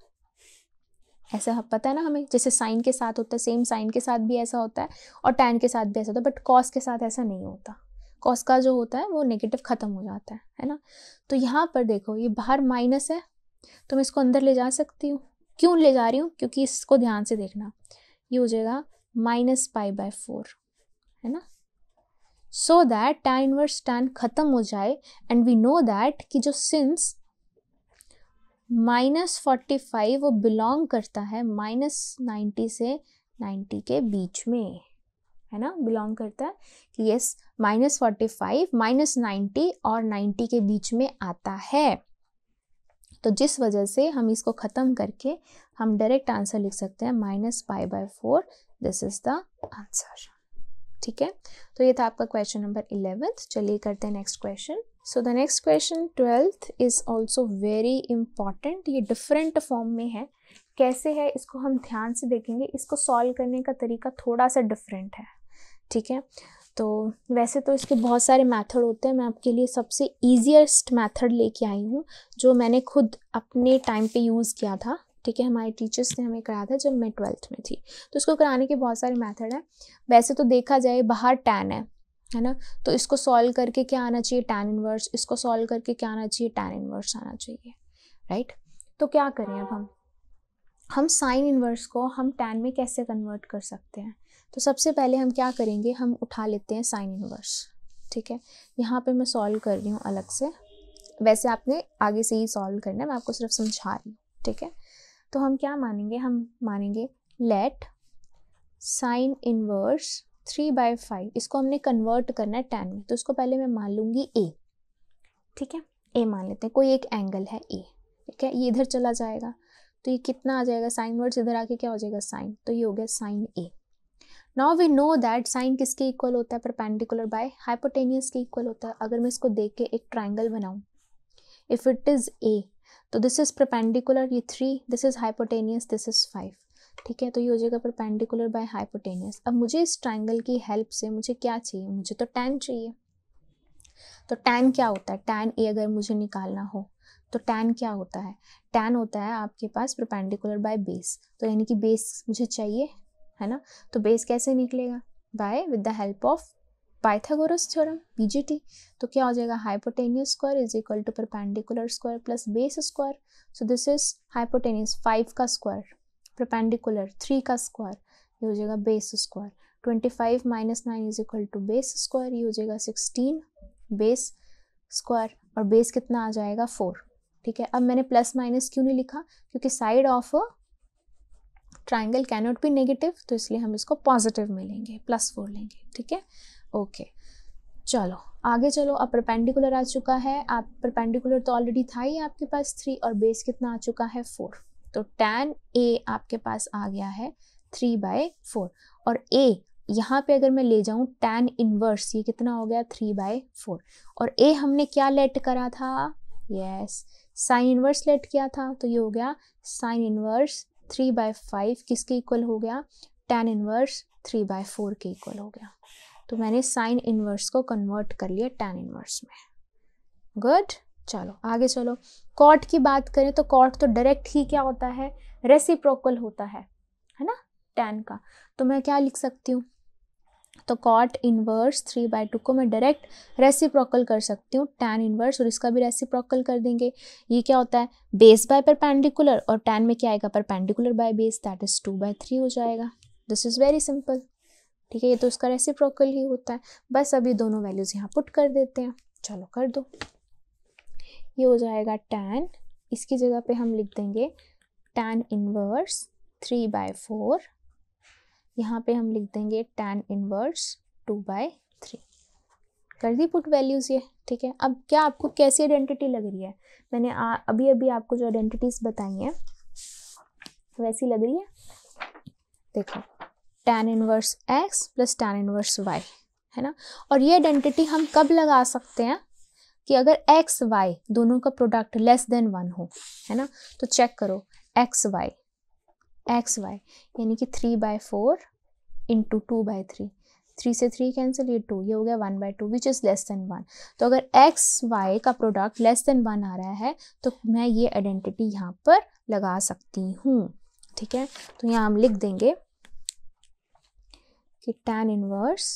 [SPEAKER 1] ऐसा पता है ना हमें जैसे साइन के साथ होता है सेम साइन के साथ भी ऐसा होता है और टैन के साथ भी ऐसा होता है बट कॉस के साथ ऐसा नहीं होता कॉस का जो होता है वो नेगेटिव ख़त्म हो जाता है है ना तो यहाँ पर देखो ये बाहर माइनस है तो मैं इसको अंदर ले जा सकती हूँ क्यों ले जा रही हूँ क्योंकि इसको ध्यान से देखना ये हो जाएगा माइनस पाई बाय फोर है ना so that tan inverse tan खत्म हो जाए एंड वी नो दैट कि जो सिंस माइनस फोर्टी फाइव वो बिलोंग करता है माइनस नाइन्टी से नाइन्टी के बीच में है ना बिलोंग करता है कि yes minus forty five minus ninety और नाइन्टी के बीच में आता है तो जिस वजह से हम इसको ख़त्म करके हम डायरेक्ट आंसर लिख सकते हैं minus pi by four this is the answer ठीक है तो ये था आपका क्वेश्चन नंबर इलेवेंथ चलिए करते हैं next question so the next question twelfth is also very important ये डिफरेंट फॉर्म में है कैसे है इसको हम ध्यान से देखेंगे इसको सॉल्व करने का तरीका थोड़ा सा डिफरेंट है ठीक है तो वैसे तो इसके बहुत सारे मेथड होते हैं मैं आपके लिए सबसे ईजिएस्ट मेथड लेके आई हूँ जो मैंने खुद अपने टाइम पे यूज़ किया था ठीक है हमारे टीचर्स ने हमें कराया था जब मैं ट्वेल्थ में थी तो इसको कराने के बहुत सारे मेथड हैं वैसे तो देखा जाए बाहर टैन है है ना तो इसको सॉल्व करके क्या आना चाहिए टैन इनवर्स इसको सॉल्व करके क्या आना चाहिए टैन इनवर्स आना चाहिए राइट तो क्या करें अब हम हम साइन इनवर्स को हम टैन में कैसे कन्वर्ट कर सकते हैं तो सबसे पहले हम क्या करेंगे हम उठा लेते हैं साइन इनवर्स ठीक है यहाँ पे मैं सॉल्व कर रही हूँ अलग से वैसे आपने आगे से ही सॉल्व करना है मैं आपको सिर्फ समझा रही हूँ ठीक है तो हम क्या मानेंगे हम मानेंगे let sine inverse three by five इसको हमने कन्वर्ट करना है टेन में तो इसको पहले मैं मान लूँगी ए ठीक है ए मान लेते हैं कोई एक एंगल है ए ठीक है ये इधर चला जाएगा तो ये कितना आ जाएगा साइन वर्ड्स इधर आके क्या हो जाएगा साइन तो ये हो गया sine A now we know that sine किसके इक्वल होता है परपेंडिकुलर बाय हाइपोटेनियस के इक्वल होता है अगर मैं इसको देख के एक ट्राइंगल बनाऊँ इफ़ इट इज़ ए तो दिस इज़ प्रपेंडिकुलर ये three this is hypotenuse this is five ठीक है तो ये हो जाएगा परपेंडिकुलर बाय हाइपोटेनियस अब मुझे इस ट्राइंगल की हेल्प से मुझे क्या चाहिए मुझे तो टैन चाहिए तो टैन क्या होता है टैन ए अगर मुझे निकालना हो तो टैन क्या होता है टैन होता है आपके पास परपेंडिकुलर बाय बेस तो यानी कि बेस मुझे चाहिए है ना तो बेस कैसे निकलेगा by with the help of Pythagoras theorem PGT तो क्या हो जाएगा hypotenuse square is equal to perpendicular square plus base square so this is hypotenuse five का स्क्वायर परपेंडिकुलर थ्री का स्क्वायर ये हो जाएगा base square twenty five minus nine is equal to base square ये हो जाएगा सिक्सटीन बेस स्क्वायर और base कितना आ जाएगा फोर ठीक है अब मैंने प्लस माइनस क्यों नहीं लिखा क्योंकि side of triangle cannot be negative तो इसलिए हम इसको पॉजिटिव में लेंगे प्लस फोर लेंगे ठीक है ओके चलो आगे चलो अब परपेंडिकुलर आ चुका है आप परपेंडिकुलर तो ऑलरेडी था ही आपके पास थ्री और बेस कितना आ चुका है फोर तो टेन ए आपके पास आ गया है थ्री बाय फोर और ए यहाँ पे अगर मैं ले जाऊँ टेन इनवर्स ये कितना हो गया थ्री बाय फोर और ए हमने क्या लेट करा था यस साइन इनवर्स लेट किया था तो ये हो गया sine inverse three by five किसके इक्वल हो गया tan inverse three by four के इक्वल हो गया तो मैंने साइन इनवर्स को कन्वर्ट कर लिया टेन इनवर्स में गुड चलो आगे चलो कॉट की बात करें तो कॉट तो डायरेक्ट ही क्या होता है रेसिप्रोकल होता है है ना टेन का तो मैं क्या लिख सकती हूँ तो cot inverse three by two को मैं डायरेक्ट रेसिप्रोकल कर सकती हूँ टैन इनवर्स और इसका भी रेसिप्रोकल कर देंगे ये क्या होता है बेस बाय परपेंडिकुलर और टैन में क्या आएगा perpendicular by base that is two by three हो जाएगा दिस इज़ वेरी सिंपल ठीक है ये तो उसका रेसिप्रोकल ही होता है बस अभी दोनों वैल्यूज़ यहाँ पुट कर देते हैं चलो कर दो ये हो जाएगा टैन इसकी जगह पे हम लिख देंगे tan inverse three by four यहाँ पे हम लिख देंगे tan inverse two by three कर दी पुट वैल्यूज़ ये ठीक है अब क्या आपको कैसी आइडेंटिटी लग रही है मैंने आ, अभी अभी आपको जो आइडेंटिटीज़ बताई हैं वैसी लग रही है देखो tan inverse x plus tan inverse y है ना और ये आइडेंटिटी हम कब लगा सकते हैं कि अगर x y दोनों का प्रोडक्ट लेस देन वन हो है ना तो चेक करो एक्स वाई एक्स वाई यानी कि three by four into two by three three से थ्री कैंसिल ये टू ये हो गया one by two which is less than one तो अगर एक्स वाई का प्रोडक्ट लेस देन वन आ रहा है तो मैं ये आइडेंटिटी यहाँ पर लगा सकती हूँ ठीक है तो यहाँ हम लिख देंगे कि tan inverse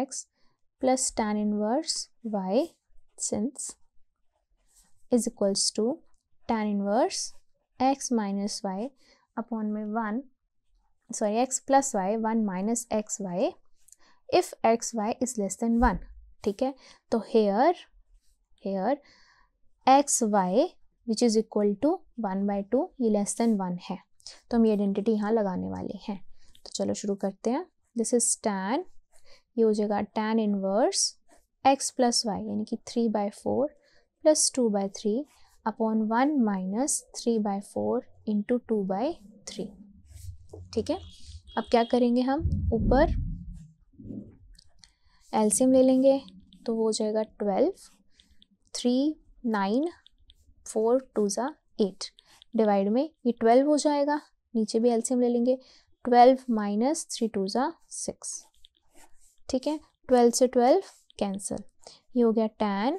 [SPEAKER 1] x plus tan inverse Y since is equals to tan inverse x minus Y upon में one sorry X plus Y one minus x Y if X Y is less than one ठीक है तो here here X Y which is equal to one by two ये less than one है तो हम ये identity यहाँ लगाने वाले हैं तो चलो शुरू करते हैं दिस इज टैन ये हो जाएगा tan inverse x plus Y यानी कि three by four plus two by three upon one minus three by four into two by three ठीक है अब क्या करेंगे हम ऊपर एल्सियम ले लेंगे तो वो हो जाएगा twelve three nine four two ज़ा एट डिवाइड में ये ट्वेल्व हो जाएगा नीचे भी एल्सियम ले लेंगे ट्वेल्व माइनस थ्री टू ज़ा सिक्स ठीक है ट्वेल्व से ट्वेल्व कैंसिल ये हो गया टेन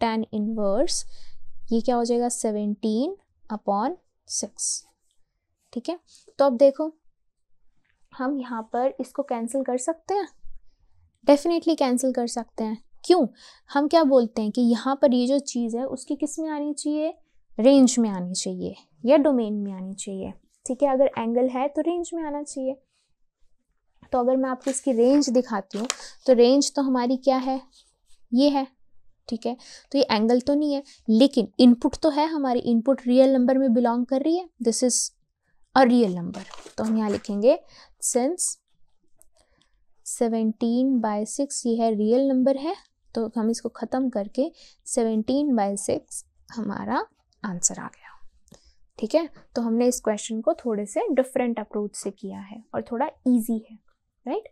[SPEAKER 1] टेन इनवर्स ये क्या हो जाएगा सेवेंटीन अपॉन सिक्स ठीक है तो अब देखो हम यहाँ पर इसको कैंसिल कर सकते हैं डेफिनेटली कैंसिल कर सकते हैं क्यों हम क्या बोलते हैं कि यहाँ पर ये जो चीज़ है उसकी किस में आनी चाहिए रेंज में आनी चाहिए या डोमेन में आनी चाहिए ठीक है अगर एंगल है तो रेंज में आना चाहिए तो अगर मैं आपको इसकी रेंज दिखाती हूँ तो रेंज तो हमारी क्या है ये है ठीक है तो ये एंगल तो नहीं है लेकिन इनपुट तो है हमारी इनपुट रियल नंबर में बिलोंग कर रही है this is a real number तो हम यहाँ लिखेंगे सिंस सेवेंटीन बाय सिक्स ये है रियल नंबर है तो हम इसको ख़त्म करके सेवेंटीन बाय सिक्स हमारा आंसर आ गया ठीक है तो हमने इस क्वेश्चन को थोड़े से डिफरेंट अप्रोच से किया है और थोड़ा इजी है राइट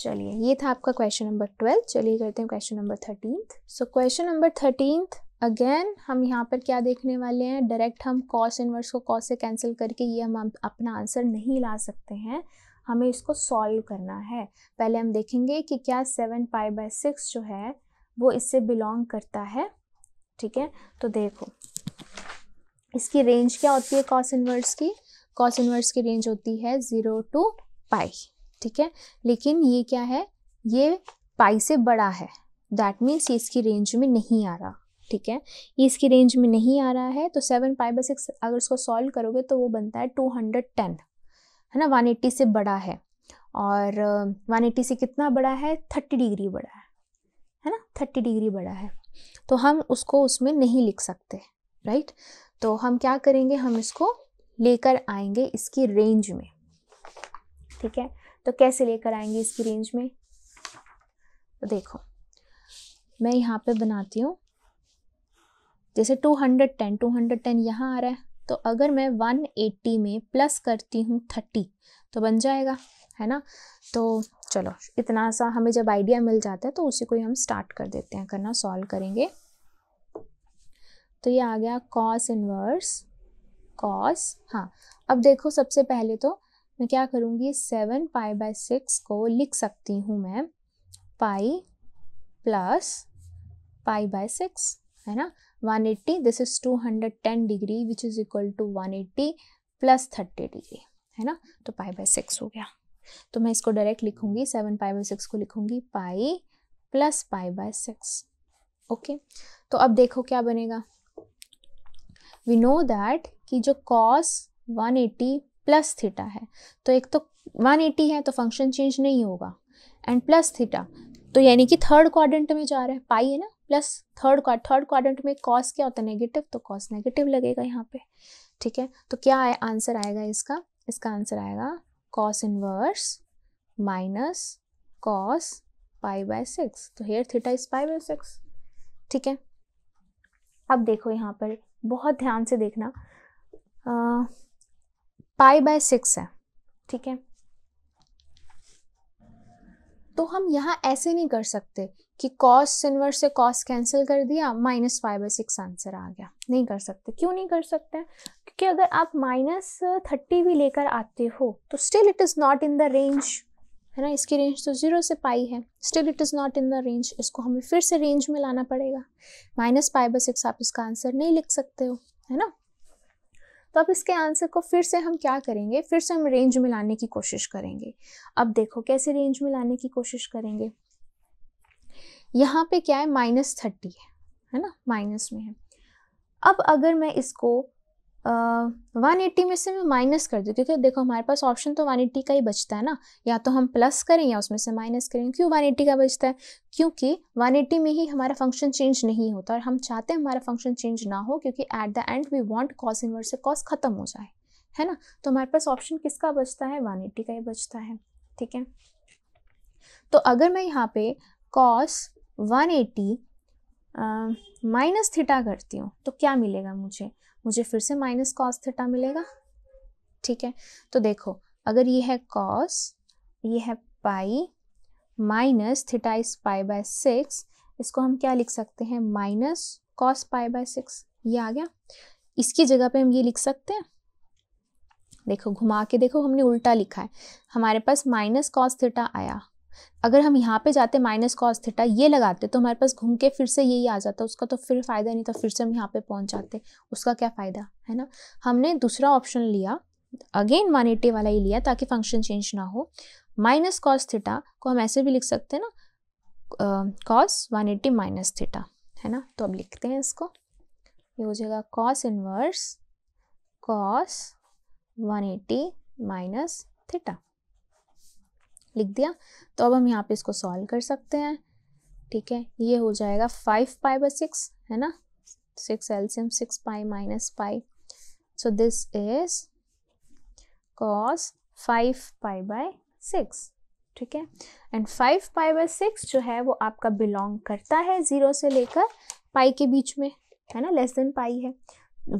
[SPEAKER 1] चलिए ये था आपका क्वेश्चन नंबर ट्वेल्व चलिए करते हैं question number thirteenth so question number thirteenth again हम यहाँ पर क्या देखने वाले हैं डायरेक्ट हम कॉस इनवर्स को कॉस से कैंसिल करके ये हम अपना आंसर नहीं ला सकते हैं हमें इसको सॉल्व करना है पहले हम देखेंगे कि क्या सेवन पाई बाय सिक्स जो है वो इससे बिलोंग करता है ठीक है तो देखो इसकी रेंज क्या होती है कॉस इनवर्स की कॉस इनवर्स की रेंज होती है ज़ीरो टू पाई ठीक है लेकिन ये क्या है ये पाई से बड़ा है दैट मीन्स ये इसकी रेंज में नहीं आ रहा ठीक है ये इसकी रेंज में नहीं आ रहा है तो सेवन पाई बाई सिक्स अगर इसको सॉल्व करोगे तो वो बनता है टू हंड्रेड टेन है ना वन एट्टी से बड़ा है और वन uh, एट्टी से कितना बड़ा है थर्टी डिग्री बड़ा है है ना थर्टी डिग्री बड़ा है तो हम उसको उसमें नहीं लिख सकते राइट तो हम क्या करेंगे हम इसको लेकर आएंगे इसकी रेंज में ठीक है तो कैसे लेकर आएंगे इसकी रेंज में तो देखो मैं यहाँ पे बनाती हूँ जैसे 210 210 यहाँ आ रहा है तो अगर मैं 180 में प्लस करती हूँ 30 तो बन जाएगा है ना तो चलो इतना सा हमें जब आइडिया मिल जाता है तो उसी को ही हम स्टार्ट कर देते हैं करना सॉल्व करेंगे तो ये आ गया कॉस इनवर्स कॉस हाँ अब देखो सबसे पहले तो मैं क्या करूँगी सेवन पाई बाय सिक्स को लिख सकती हूँ मैं pi plus pi by six है ना one eighty this is two hundred ten degree which is equal to one eighty plus thirty degree है ना तो पाई बाय सिक्स हो गया तो मैं इसको डायरेक्ट लिखूंगी सेवन पाई बाय सिक्स को लिखूंगी pi plus pi by six okay तो अब देखो क्या बनेगा वी नो दैट कि जो कॉस 180 प्लस थीटा है तो एक तो 180 है तो फंक्शन चेंज नहीं होगा एंड प्लस थीटा तो यानी कि थर्ड क्वाड्रेंट में जा रहे हैं पाई है ना प्लस थर्ड थर्ड क्वाड्रेंट में कॉस क्या होता है नेगेटिव तो कॉस नेगेटिव लगेगा यहाँ पे ठीक है तो क्या आंसर आएगा इसका इसका आंसर आएगा cos inverse minus cos pi by six तो here theta is pi by six ठीक है अब देखो यहाँ पर बहुत ध्यान से देखना आ, पाई बाय सिक्स है ठीक है तो हम यहाँ ऐसे नहीं कर सकते कि कॉस इनवर्स से कॉस कैंसिल कर दिया minus five by six answer आ गया नहीं कर सकते क्यों नहीं कर सकते क्योंकि अगर आप माइनस थर्टी भी लेकर आते हो तो still it is not in the range है ना इसकी रेंज तो ज़ीरो से पाई है still it is not in the range इसको हमें फिर से रेंज में लाना पड़ेगा माइनस फाइव बाई सिक्स आप इसका आंसर नहीं लिख सकते हो है ना तो अब इसके आंसर को फिर से हम क्या करेंगे फिर से हम रेंज में लाने की कोशिश करेंगे अब देखो कैसे रेंज में लाने की कोशिश करेंगे यहाँ पे क्या है माइनस थर्टी है है ना माइनस में है अब अगर मैं इसको वन एट्टी में से मैं माइनस कर दूँ क्योंकि देखो हमारे पास ऑप्शन तो वन एट्टी का ही बचता है ना या तो हम प्लस करें या उसमें से माइनस करें क्यों वन एट्टी का बचता है क्योंकि वन एट्टी में ही हमारा फंक्शन चेंज नहीं होता और हम चाहते हैं हमारा फंक्शन चेंज ना हो क्योंकि at the end we want cos inverse से कॉस खत्म हो जाए है ना तो हमारे पास ऑप्शन किसका बचता है वन एट्टी का ही बचता है ठीक है तो अगर मैं यहाँ पे cos one eighty minus theta करती हूँ तो क्या मिलेगा मुझे मुझे फिर से माइनस कॉस थीटा मिलेगा ठीक है तो देखो अगर ये है कॉस ये है pi minus theta is pi by six इसको हम क्या लिख सकते हैं minus cos pi by six ये आ गया इसकी जगह पे हम ये लिख सकते हैं देखो घुमा के देखो हमने उल्टा लिखा है हमारे पास माइनस कॉस थीटा आया अगर हम यहाँ पे जाते माइनस कॉस थीटा ये लगाते तो हमारे पास घूम के फिर से यही आ जाता उसका तो फिर फ़ायदा नहीं था फिर से हम यहाँ पे पहुँच जाते उसका क्या फ़ायदा है ना हमने दूसरा ऑप्शन लिया अगेन वन एटी वाला ही लिया ताकि फंक्शन चेंज ना हो माइनस कॉस थीटा को हम ऐसे भी लिख सकते हैं ना cos one eighty minus theta है ना तो अब लिखते हैं इसको ये हो जाएगा cos inverse cos one eighty minus theta लिख दिया तो अब हम यहाँ पे इसको सॉल्व कर सकते हैं ठीक है ये हो जाएगा फाइव पाई बाई सिक्स है ना सिक्स एल्सियम six pi minus pi so this is cos five pi by six ठीक है and five pi by six जो है वो आपका बिलोंग करता है ज़ीरो से लेकर पाई के बीच में है ना लेस देन पाई है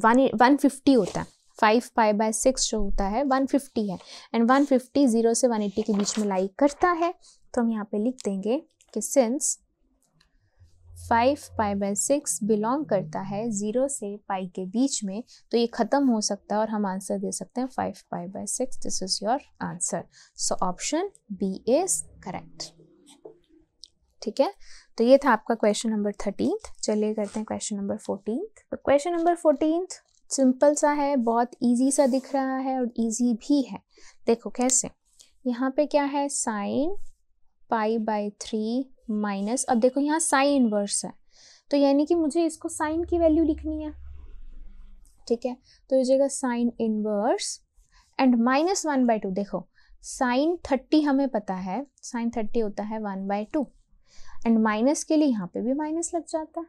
[SPEAKER 1] वन वन फिफ्टी होता है फाइव पाई बाय सिक्स जो होता है वन फिफ्टी है एंड वन फिफ्टी ज़ीरो से वन एट्टी के बीच में लाई करता है तो हम यहाँ पे लिख देंगे कि since five pi by six belong करता है ज़ीरो से पाई के बीच में तो ये ख़त्म हो सकता है और हम आंसर दे सकते हैं five pi by six this is your answer so option B is correct ठीक है तो ये था आपका क्वेश्चन नंबर थर्टीन चलिए करते हैं क्वेश्चन नंबर फोर्टीन तो क्वेश्चन नंबर फोर्टीन सिंपल सा है बहुत ईजी सा दिख रहा है और ईजी भी है देखो कैसे यहाँ पे क्या है sine pi by three minus अब देखो यहाँ साइन इनवर्स है तो यानी कि मुझे इसको साइन की वैल्यू लिखनी है ठीक है तो ये जगह sine inverse and minus one by two देखो साइन थर्टी हमें पता है साइन थर्टी होता है one by two and minus के लिए यहाँ पे भी माइनस लग जाता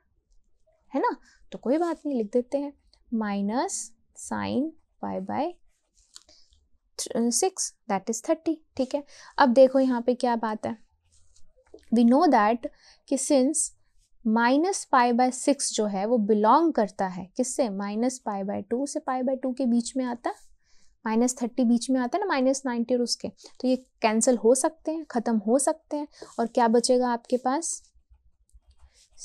[SPEAKER 1] है ना तो कोई बात नहीं लिख देते हैं minus sine pi by six that is thirty ठीक है अब देखो यहाँ पे क्या बात है वी नो दैट कि since minus pi by six जो है वो बिलोंग करता है किससे माइनस पाई बाय टू से पाई बाय टू के बीच में आता माइनस थर्टी बीच में आता है ना माइनस नाइन्टी और उसके तो ये कैंसिल हो सकते हैं ख़त्म हो सकते हैं और क्या बचेगा आपके पास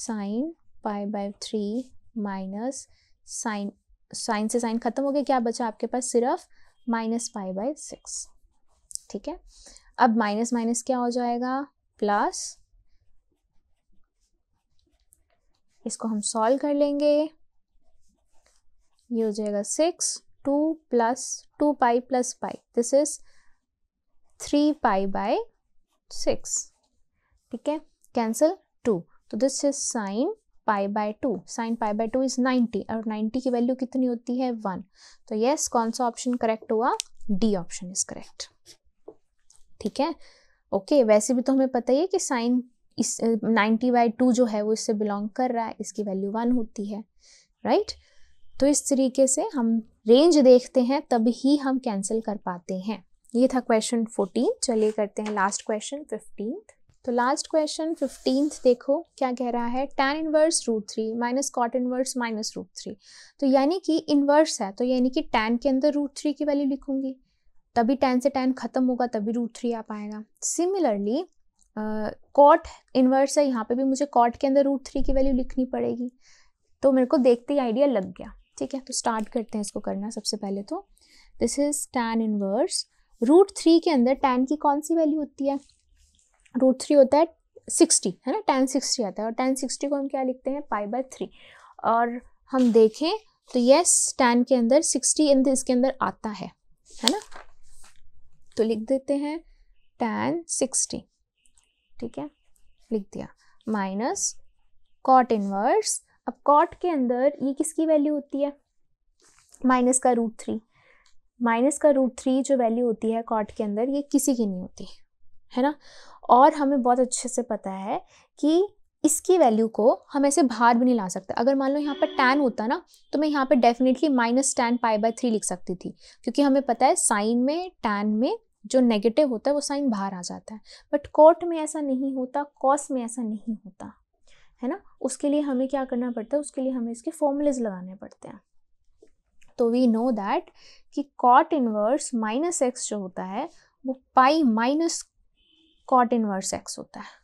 [SPEAKER 1] sine pi by three minus sine sine से साइन खत्म हो गया क्या बचा आपके पास सिर्फ माइनस पाई बाई सिक्स ठीक है अब माइनस माइनस क्या हो जाएगा प्लस इसको हम सॉल्व कर लेंगे ये हो जाएगा six two plus two pi plus pi this is three pi by six ठीक है कैंसिल टू तो this is sine pi by two sine pi by two is 90 और 90 की वैल्यू कितनी होती है वन तो यस कौन सा ऑप्शन करेक्ट हुआ डी ऑप्शन इज करेक्ट ठीक है ओके okay, वैसे भी तो हमें पता ही है कि साइन इस नाइन्टी बाई टू जो है वो इससे बिलोंग कर रहा है इसकी वैल्यू वन होती है राइट right? तो इस तरीके से हम रेंज देखते हैं तब ही हम कैंसिल कर पाते हैं ये था क्वेश्चन फोर्टीन चलिए करते हैं लास्ट क्वेश्चन फिफ्टीन तो लास्ट क्वेश्चन फिफ्टींथ देखो क्या कह रहा है tan inverse root three minus cot inverse minus root three तो यानी कि इनवर्स है तो यानी कि टेन के अंदर रूट थ्री की वैल्यू लिखूंगी तभी टेन से टेन खत्म होगा तभी रूट थ्री आ पाएगा सिमिलरली कॉट इनवर्स है यहाँ पे भी मुझे कॉट के अंदर रूट थ्री की वैल्यू लिखनी पड़ेगी तो मेरे को देखते ही आइडिया लग गया ठीक है तो स्टार्ट करते हैं इसको करना सबसे पहले तो this is tan inverse root three के अंदर टेन की कौन सी वैल्यू होती है रूट थ्री होता है सिक्सटी है ना टेन सिक्सटी आता है और टेन सिक्सटी को हम क्या लिखते हैं पाई बाय थ्री और हम देखें तो यस टेन के अंदर सिक्सटी इन इसके अंदर आता है है ना तो लिख देते हैं टेन सिक्सटी ठीक है लिख दिया माइनस कॉट इनवर्स अब कॉट के अंदर ये किसकी वैल्यू होती है माइनस का रूट थ्री माइनस का रूट थ्री जो वैल्यू होती है कॉट के अंदर ये किसी की नहीं होती है ना और हमें बहुत अच्छे से पता है कि इसकी वैल्यू को हम ऐसे बाहर भी नहीं ला सकते अगर मान लो यहाँ पर टैन होता ना तो मैं यहाँ पर definitely minus tan pi by three लिख सकती थी क्योंकि हमें पता है साइन में टैन में जो नेगेटिव होता है वो साइन बाहर आ जाता है बट कोट में ऐसा नहीं होता कॉस में ऐसा नहीं होता है ना उसके लिए हमें क्या करना पड़ता है उसके लिए हमें इसके फॉर्मूलेज लगाने पड़ते हैं तो वी नो दैट कि कॉट इनवर्स माइनस एक्स जो होता है वो pi minus cot inverse x होता है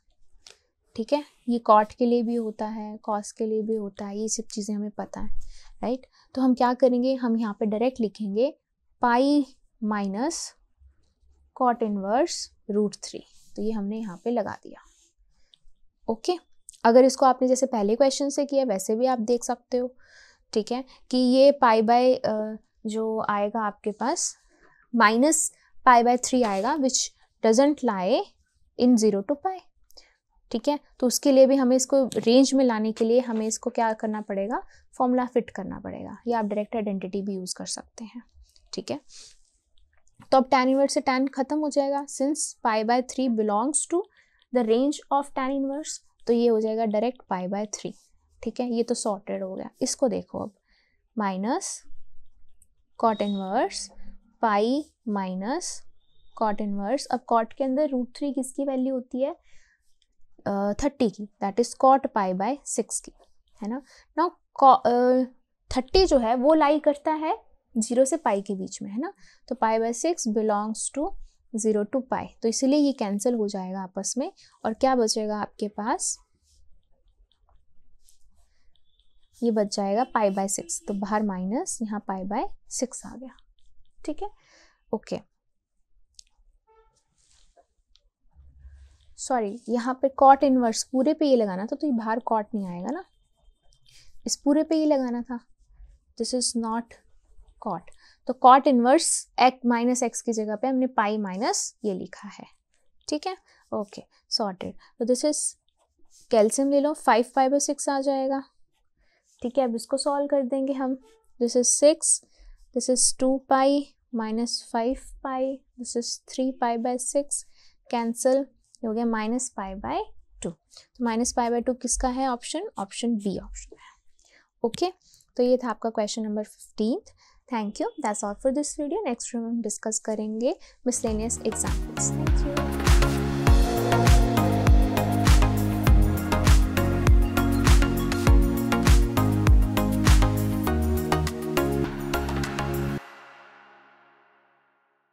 [SPEAKER 1] ठीक है ये कॉट के लिए भी होता है कॉस के लिए भी होता है ये सब चीज़ें हमें पता है राइट तो हम क्या करेंगे हम यहाँ पे डायरेक्ट लिखेंगे pi minus cot inverse root three तो ये हमने यहाँ पे लगा दिया ओके अगर इसको आपने जैसे पहले क्वेश्चन से किया वैसे भी आप देख सकते हो ठीक है कि ये पाई बाय जो आएगा आपके पास माइनस पाई बाय थ्री आएगा which doesn't lie in zero two pi ठीक है तो उसके लिए भी हमें इसको रेंज में लाने के लिए हमें इसको क्या करना पड़ेगा फॉर्मूला फिट करना पड़ेगा या आप डायरेक्ट आइडेंटिटी भी यूज़ कर सकते हैं ठीक है तो अब टेन इनवर्स से टेन खत्म हो जाएगा since pi by three belongs to the range of tan inverse तो ये हो जाएगा डायरेक्ट पाई बाय थ्री ठीक है ये तो सॉर्टेड हो गया इसको देखो अब minus cot inverse pi minus cot inverse अब कॉट के अंदर रूट थ्री किसकी वैल्यू होती है थर्टी uh, की that is cot pi by six की है ना नाउ थर्टी जो है वो लाई करता है जीरो से पाई के बीच में है ना तो pi by six belongs to zero two pi तो इसलिए ये कैंसिल हो जाएगा आपस में और क्या बचेगा आपके पास ये बच जाएगा पाई बाय सिक्स तो बाहर माइनस यहाँ पाई बाय सिक्स आ गया ठीक है ओके okay. सॉरी यहाँ पे कॉट इनवर्स पूरे पे ये लगाना था तो ये बाहर कॉट नहीं आएगा ना इस पूरे पे ये लगाना था दिस इज नॉट कॉट तो cot inverse x minus x की जगह पे हमने पाई माइनस ये लिखा है ठीक है ओके सॉर्टेड तो दिस इज कैल्शियम ले लो फाइव फाइव और सिक्स आ जाएगा ठीक है अब इसको सॉल्व कर देंगे हम this is six this is two pi minus five pi this is three pi by six cancel ये हो गया माइनस पाई बाय टू तो माइनस पाई बाय टू किसका है ऑप्शन ऑप्शन बी ऑप्शन है ओके तो ये था आपका question number fifteen thank you that's all for this video next video हम डिस्कस करेंगे मिसलेनियस एग्जाम्पल्स थैंक यू